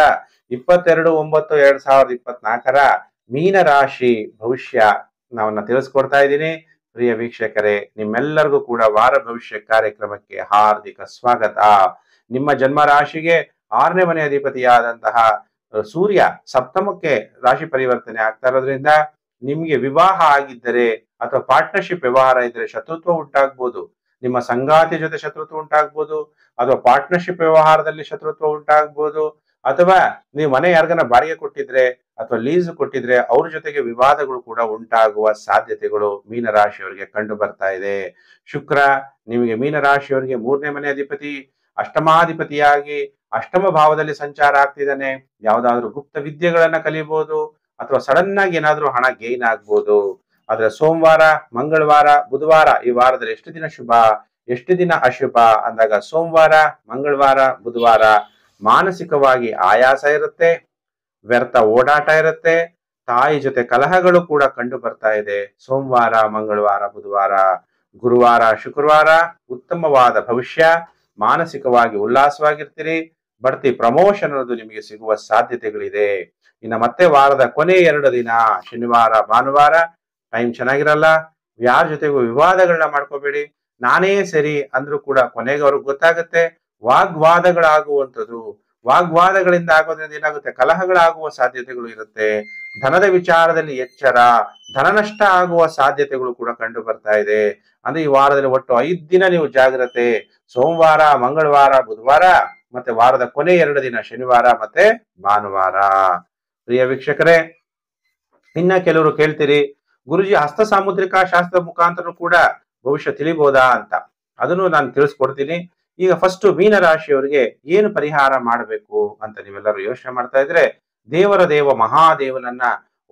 ಇಪ್ಪತ್ತೆರಡು ಒಂಬತ್ತು ಎರಡ್ ಸಾವಿರದ ಇಪ್ಪತ್ನಾಲ್ಕರ ಮೀನರಾಶಿ ಭವಿಷ್ಯ ನಾವನ್ನ ತಿಳಿಸ್ಕೊಡ್ತಾ ಇದ್ದೀನಿ ಪ್ರಿಯ ವೀಕ್ಷಕರೇ ನಿಮ್ಮೆಲ್ಲರಿಗೂ ಕೂಡ ವಾರ ಭವಿಷ್ಯ ಕಾರ್ಯಕ್ರಮಕ್ಕೆ ಹಾರ್ದಿಕ ಸ್ವಾಗತ ನಿಮ್ಮ ಜನ್ಮ ರಾಶಿಗೆ ಆರನೇ ಮನೆ ಅಧಿಪತಿಯಾದಂತಹ ಸೂರ್ಯ ಸಪ್ತಮಕ್ಕೆ ರಾಶಿ ಪರಿವರ್ತನೆ ಆಗ್ತಾ ಇರೋದ್ರಿಂದ ನಿಮ್ಗೆ ವಿವಾಹ ಆಗಿದ್ದರೆ ಅಥವಾ ಪಾರ್ಟ್ನರ್ಶಿಪ್ ವ್ಯವಹಾರ ಇದ್ರೆ ಶತ್ರುತ್ವ ಉಂಟಾಗ್ಬೋದು ನಿಮ್ಮ ಸಂಗಾತಿ ಜೊತೆ ಶತ್ರುತ್ವ ಉಂಟಾಗ್ಬೋದು ಅಥವಾ ಪಾರ್ಟ್ನರ್ಶಿಪ್ ವ್ಯವಹಾರದಲ್ಲಿ ಶತ್ರುತ್ವ ಉಂಟಾಗ್ಬೋದು ಅಥವಾ ನೀವು ಮನೆ ಯಾರಿಗನ ಬಾಡಿಗೆ ಕೊಟ್ಟಿದ್ರೆ ಅಥವಾ ಲೀಸ್ ಕೊಟ್ಟಿದ್ರೆ ಅವ್ರ ಜೊತೆಗೆ ವಿವಾದಗಳು ಕೂಡ ಉಂಟಾಗುವ ಸಾಧ್ಯತೆಗಳು ಮೀನರಾಶಿಯವರಿಗೆ ಕಂಡು ಬರ್ತಾ ಇದೆ ಶುಕ್ರ ನಿಮಗೆ ಮೀನರಾಶಿಯವರಿಗೆ ಮೂರನೇ ಮನೆ ಅಧಿಪತಿ ಅಷ್ಟಮಾಧಿಪತಿಯಾಗಿ ಅಷ್ಟಮ ಭಾವದಲ್ಲಿ ಸಂಚಾರ ಆಗ್ತಿದ್ದಾನೆ ಯಾವುದಾದ್ರೂ ಗುಪ್ತ ವಿದ್ಯೆಗಳನ್ನ ಕಲಿಬಹುದು ಅಥವಾ ಸಡನ್ ಆಗಿ ಏನಾದ್ರೂ ಹಣ ಗೇನ್ ಆಗ್ಬೋದು ಆದ್ರೆ ಸೋಮವಾರ ಮಂಗಳವಾರ ಬುಧವಾರ ಈ ವಾರದಲ್ಲಿ ಎಷ್ಟು ದಿನ ಶುಭ ಎಷ್ಟು ದಿನ ಅಶುಭ ಅಂದಾಗ ಸೋಮವಾರ ಮಂಗಳವಾರ ಬುಧವಾರ ಮಾನಸಿಕವಾಗಿ ಆಯಾಸ ಇರುತ್ತೆ ವ್ಯರ್ಥ ಓಡಾಟ ಇರುತ್ತೆ ತಾಯಿ ಜೊತೆ ಕಲಹಗಳು ಕೂಡ ಕಂಡು ಬರ್ತಾ ಇದೆ ಸೋಮವಾರ ಮಂಗಳವಾರ ಬುಧವಾರ ಗುರುವಾರ ಶುಕ್ರವಾರ ಉತ್ತಮವಾದ ಭವಿಷ್ಯ ಮಾನಸಿಕವಾಗಿ ಉಲ್ಲಾಸವಾಗಿರ್ತೀರಿ ಬಡ್ತಿ ಪ್ರಮೋಷನ್ ಅನ್ನೋದು ನಿಮಗೆ ಸಿಗುವ ಸಾಧ್ಯತೆಗಳಿದೆ ಇನ್ನು ಮತ್ತೆ ವಾರದ ಕೊನೆ ಎರಡು ದಿನ ಶನಿವಾರ ಭಾನುವಾರ ಟೈಮ್ ಚೆನ್ನಾಗಿರಲ್ಲ ಯಾರ ಜೊತೆಗೂ ವಿವಾದಗಳನ್ನ ಮಾಡ್ಕೋಬೇಡಿ ನಾನೇ ಸರಿ ಅಂದ್ರೂ ಕೂಡ ಕೊನೆಗೆ ಅವ್ರಿಗೆ ಗೊತ್ತಾಗುತ್ತೆ ವಾಗ್ವಾದಗಳಾಗುವಂಥದ್ದು ವಾಗ್ವಾದಗಳಿಂದ ಆಗೋದ್ರಿಂದ ಏನಾಗುತ್ತೆ ಕಲಹಗಳಾಗುವ ಸಾಧ್ಯತೆಗಳು ಇರುತ್ತೆ ಧನದ ವಿಚಾರದಲ್ಲಿ ಎಚ್ಚರ ಧನನಷ್ಟ ಆಗುವ ಸಾಧ್ಯತೆಗಳು ಕೂಡ ಕಂಡು ಬರ್ತಾ ಇದೆ ಅಂದ್ರೆ ಈ ವಾರದಲ್ಲಿ ಒಟ್ಟು ಐದ್ ದಿನ ನೀವು ಜಾಗ್ರತೆ ಸೋಮವಾರ ಮಂಗಳವಾರ ಬುಧವಾರ ಮತ್ತೆ ವಾರದ ಕೊನೆ ಎರಡು ದಿನ ಶನಿವಾರ ಮತ್ತೆ ಭಾನುವಾರ ಪ್ರಿಯ ವೀಕ್ಷಕರೇ ಇನ್ನ ಕೆಲವರು ಕೇಳ್ತೀರಿ ಗುರುಜಿ ಹಸ್ತ ಸಾಮುದ್ರಿಕ ಶಾಸ್ತ್ರ ಮುಖಾಂತರ ಕೂಡ ಭವಿಷ್ಯ ತಿಳಿಬೋದಾ ಅಂತ ಅದನ್ನು ನಾನು ತಿಳಿಸ್ಕೊಡ್ತೀನಿ ಈಗ ಫಸ್ಟ್ ಮೀನರಾಶಿಯವರಿಗೆ ಏನು ಪರಿಹಾರ ಮಾಡಬೇಕು ಅಂತ ನೀವೆಲ್ಲರೂ ಯೋಚನೆ ಮಾಡ್ತಾ ಇದ್ರೆ ದೇವರ ದೇವ ಮಹಾದೇವನನ್ನ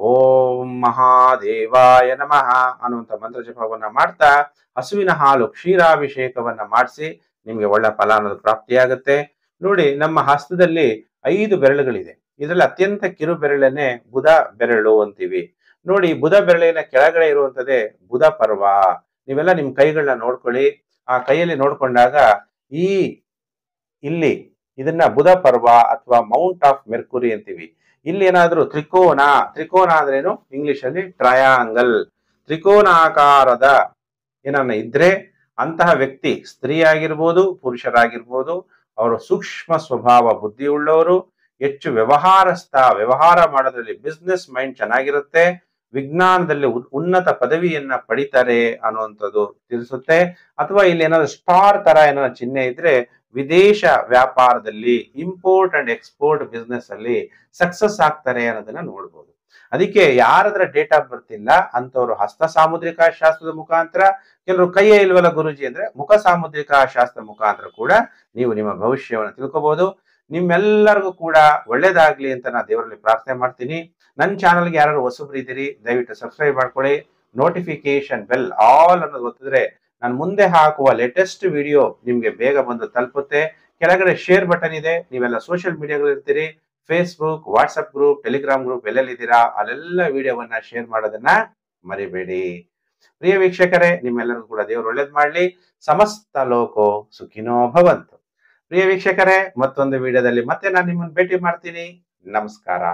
ಓಂ ಮಹಾದೇವಾಯ ನಮಃ ಅನ್ನುವಂತ ಮಂತ್ರ ಜಪವನ್ನ ಮಾಡ್ತಾ ಹಸುವಿನ ಹಾಲು ಕ್ಷೀರಾಭಿಷೇಕವನ್ನ ಮಾಡಿಸಿ ನಿಮ್ಗೆ ಒಳ್ಳೆ ಫಲ ಅನ್ನೋದು ಪ್ರಾಪ್ತಿಯಾಗುತ್ತೆ ನೋಡಿ ನಮ್ಮ ಹಸ್ತದಲ್ಲಿ ಐದು ಬೆರಳುಗಳಿದೆ ಇದರಲ್ಲಿ ಅತ್ಯಂತ ಕಿರು ಬೆರಳನ್ನೇ ಬುಧ ಬೆರಳು ಅಂತೀವಿ ನೋಡಿ ಬುಧ ಬೆರಳಿನ ಕೆಳಗಡೆ ಇರುವಂತದ್ದೇ ಬುಧ ಪರ್ವ ನೀವೆಲ್ಲ ನಿಮ್ ಕೈಗಳನ್ನ ನೋಡ್ಕೊಳ್ಳಿ ಆ ಕೈಯಲ್ಲಿ ನೋಡ್ಕೊಂಡಾಗ ಈ ಇಲ್ಲಿ ಇದನ್ನ ಬುಧ ಪರ್ವ ಅಥವಾ ಮೌಂಟ್ ಆಫ್ ಮೆರ್ಕುರಿ ಅಂತೀವಿ ಇಲ್ಲಿ ಏನಾದ್ರು ತ್ರಿಕೋನ ತ್ರಿಕೋನ ಅಂದ್ರೇನು ಇಂಗ್ಲಿಷ್ ಅಲ್ಲಿ ಟ್ರಯಾಂಗಲ್ ತ್ರಿಕೋನಾಕಾರದ ಏನನ್ನ ಇದ್ರೆ ಅಂತಹ ವ್ಯಕ್ತಿ ಸ್ತ್ರೀ ಆಗಿರ್ಬೋದು ಪುರುಷರಾಗಿರ್ಬೋದು ಅವರು ಸೂಕ್ಷ್ಮ ಸ್ವಭಾವ ಬುದ್ಧಿ ಉಳ್ಳವರು ಹೆಚ್ಚು ವ್ಯವಹಾರಸ್ಥ ವ್ಯವಹಾರ ಮಾಡೋದ್ರಲ್ಲಿ ಬಿಸ್ನೆಸ್ ಮೈಂಡ್ ಚೆನ್ನಾಗಿರುತ್ತೆ ವಿಜ್ಞಾನದಲ್ಲಿ ಉನ್ನತ ಪದವಿಯನ್ನ ಪಡಿತಾರೆ ಅನ್ನುವಂಥದ್ದು ತಿಳಿಸುತ್ತೆ ಅಥವಾ ಇಲ್ಲಿ ಏನಾದ್ರು ಸ್ಟಾರ್ ತರ ಏನಾದ್ರು ಚಿಹ್ನೆ ಇದ್ರೆ ವಿದೇಶ ವ್ಯಾಪಾರದಲ್ಲಿ ಇಂಪೋರ್ಟ್ ಅಂಡ್ ಎಕ್ಸ್ಪೋರ್ಟ್ ಬಿಸ್ನೆಸ್ ಅಲ್ಲಿ ಸಕ್ಸಸ್ ಆಗ್ತಾರೆ ಅನ್ನೋದನ್ನ ನೋಡ್ಬೋದು ಅದಕ್ಕೆ ಯಾರದ್ರ ಡೇಟ್ ಆಫ್ ಬರ್ತ್ ಇಲ್ಲ ಅಂತವ್ರು ಹಸ್ತ ಸಾಮುದ್ರಿಕ ಶಾಸ್ತ್ರದ ಮುಖಾಂತರ ಕೆಲವರು ಕೈಯೇ ಇಲ್ವಲ್ಲ ಗುರುಜಿ ಅಂದ್ರೆ ಮುಖ ಸಾಮುದ್ರಿಕ ಶಾಸ್ತ್ರ ಮುಖಾಂತರ ಕೂಡ ನೀವು ನಿಮ್ಮ ಭವಿಷ್ಯವನ್ನು ತಿಳ್ಕೊಬಹುದು ನಿಮ್ಮೆಲ್ಲರಿಗೂ ಕೂಡ ಒಳ್ಳೇದಾಗ್ಲಿ ಅಂತ ನಾ ದೇವರಲ್ಲಿ ಪ್ರಾರ್ಥನೆ ಮಾಡ್ತೀನಿ ನನ್ನ ಚಾನಲ್ಗೆ ಯಾರು ಹೊಸಬ್ರು ಇದ್ದೀರಿ ದಯವಿಟ್ಟು ಸಬ್ಸ್ಕ್ರೈಬ್ ಮಾಡ್ಕೊಳ್ಳಿ ನೋಟಿಫಿಕೇಶನ್ ಬೆಲ್ ಆಲ್ ಅನ್ನೋದು ಗೊತ್ತಿದ್ರೆ ನಾನು ಮುಂದೆ ಹಾಕುವ ಲೇಟೆಸ್ಟ್ ವಿಡಿಯೋ ನಿಮಗೆ ಬೇಗ ಬಂದು ತಲುಪುತ್ತೆ ಕೆಳಗಡೆ ಶೇರ್ ಬಟನ್ ಇದೆ ನೀವೆಲ್ಲ ಸೋಷಿಯಲ್ ಮೀಡಿಯಾಗಳು ಇರ್ತೀರಿ Facebook WhatsApp group Telegram group ಎಲ್ಲೆಲ್ಲಿದ್ದೀರಾ ಅಲ್ಲೆಲ್ಲ ವಿಡಿಯೋವನ್ನ ಶೇರ್ ಮಾಡೋದನ್ನ ಮರಿಬೇಡಿ ಪ್ರಿಯ ವೀಕ್ಷಕರೇ ನಿಮ್ಮೆಲ್ಲರಿಗೂ ಕೂಡ ದೇವರು ಒಳ್ಳೇದ್ ಮಾಡ್ಲಿ ಸಮಸ್ತ ಲೋಕೋ ಸುಖಿನೋ ಭವಂತು ಪ್ರಿಯ ವೀಕ್ಷಕರೇ ಮತ್ತೊಂದು ವಿಡಿಯೋದಲ್ಲಿ ಮತ್ತೆ ನಾನು ನಿಮ್ಮನ್ನು ಭೇಟಿ ಮಾಡ್ತೀನಿ ನಮಸ್ಕಾರ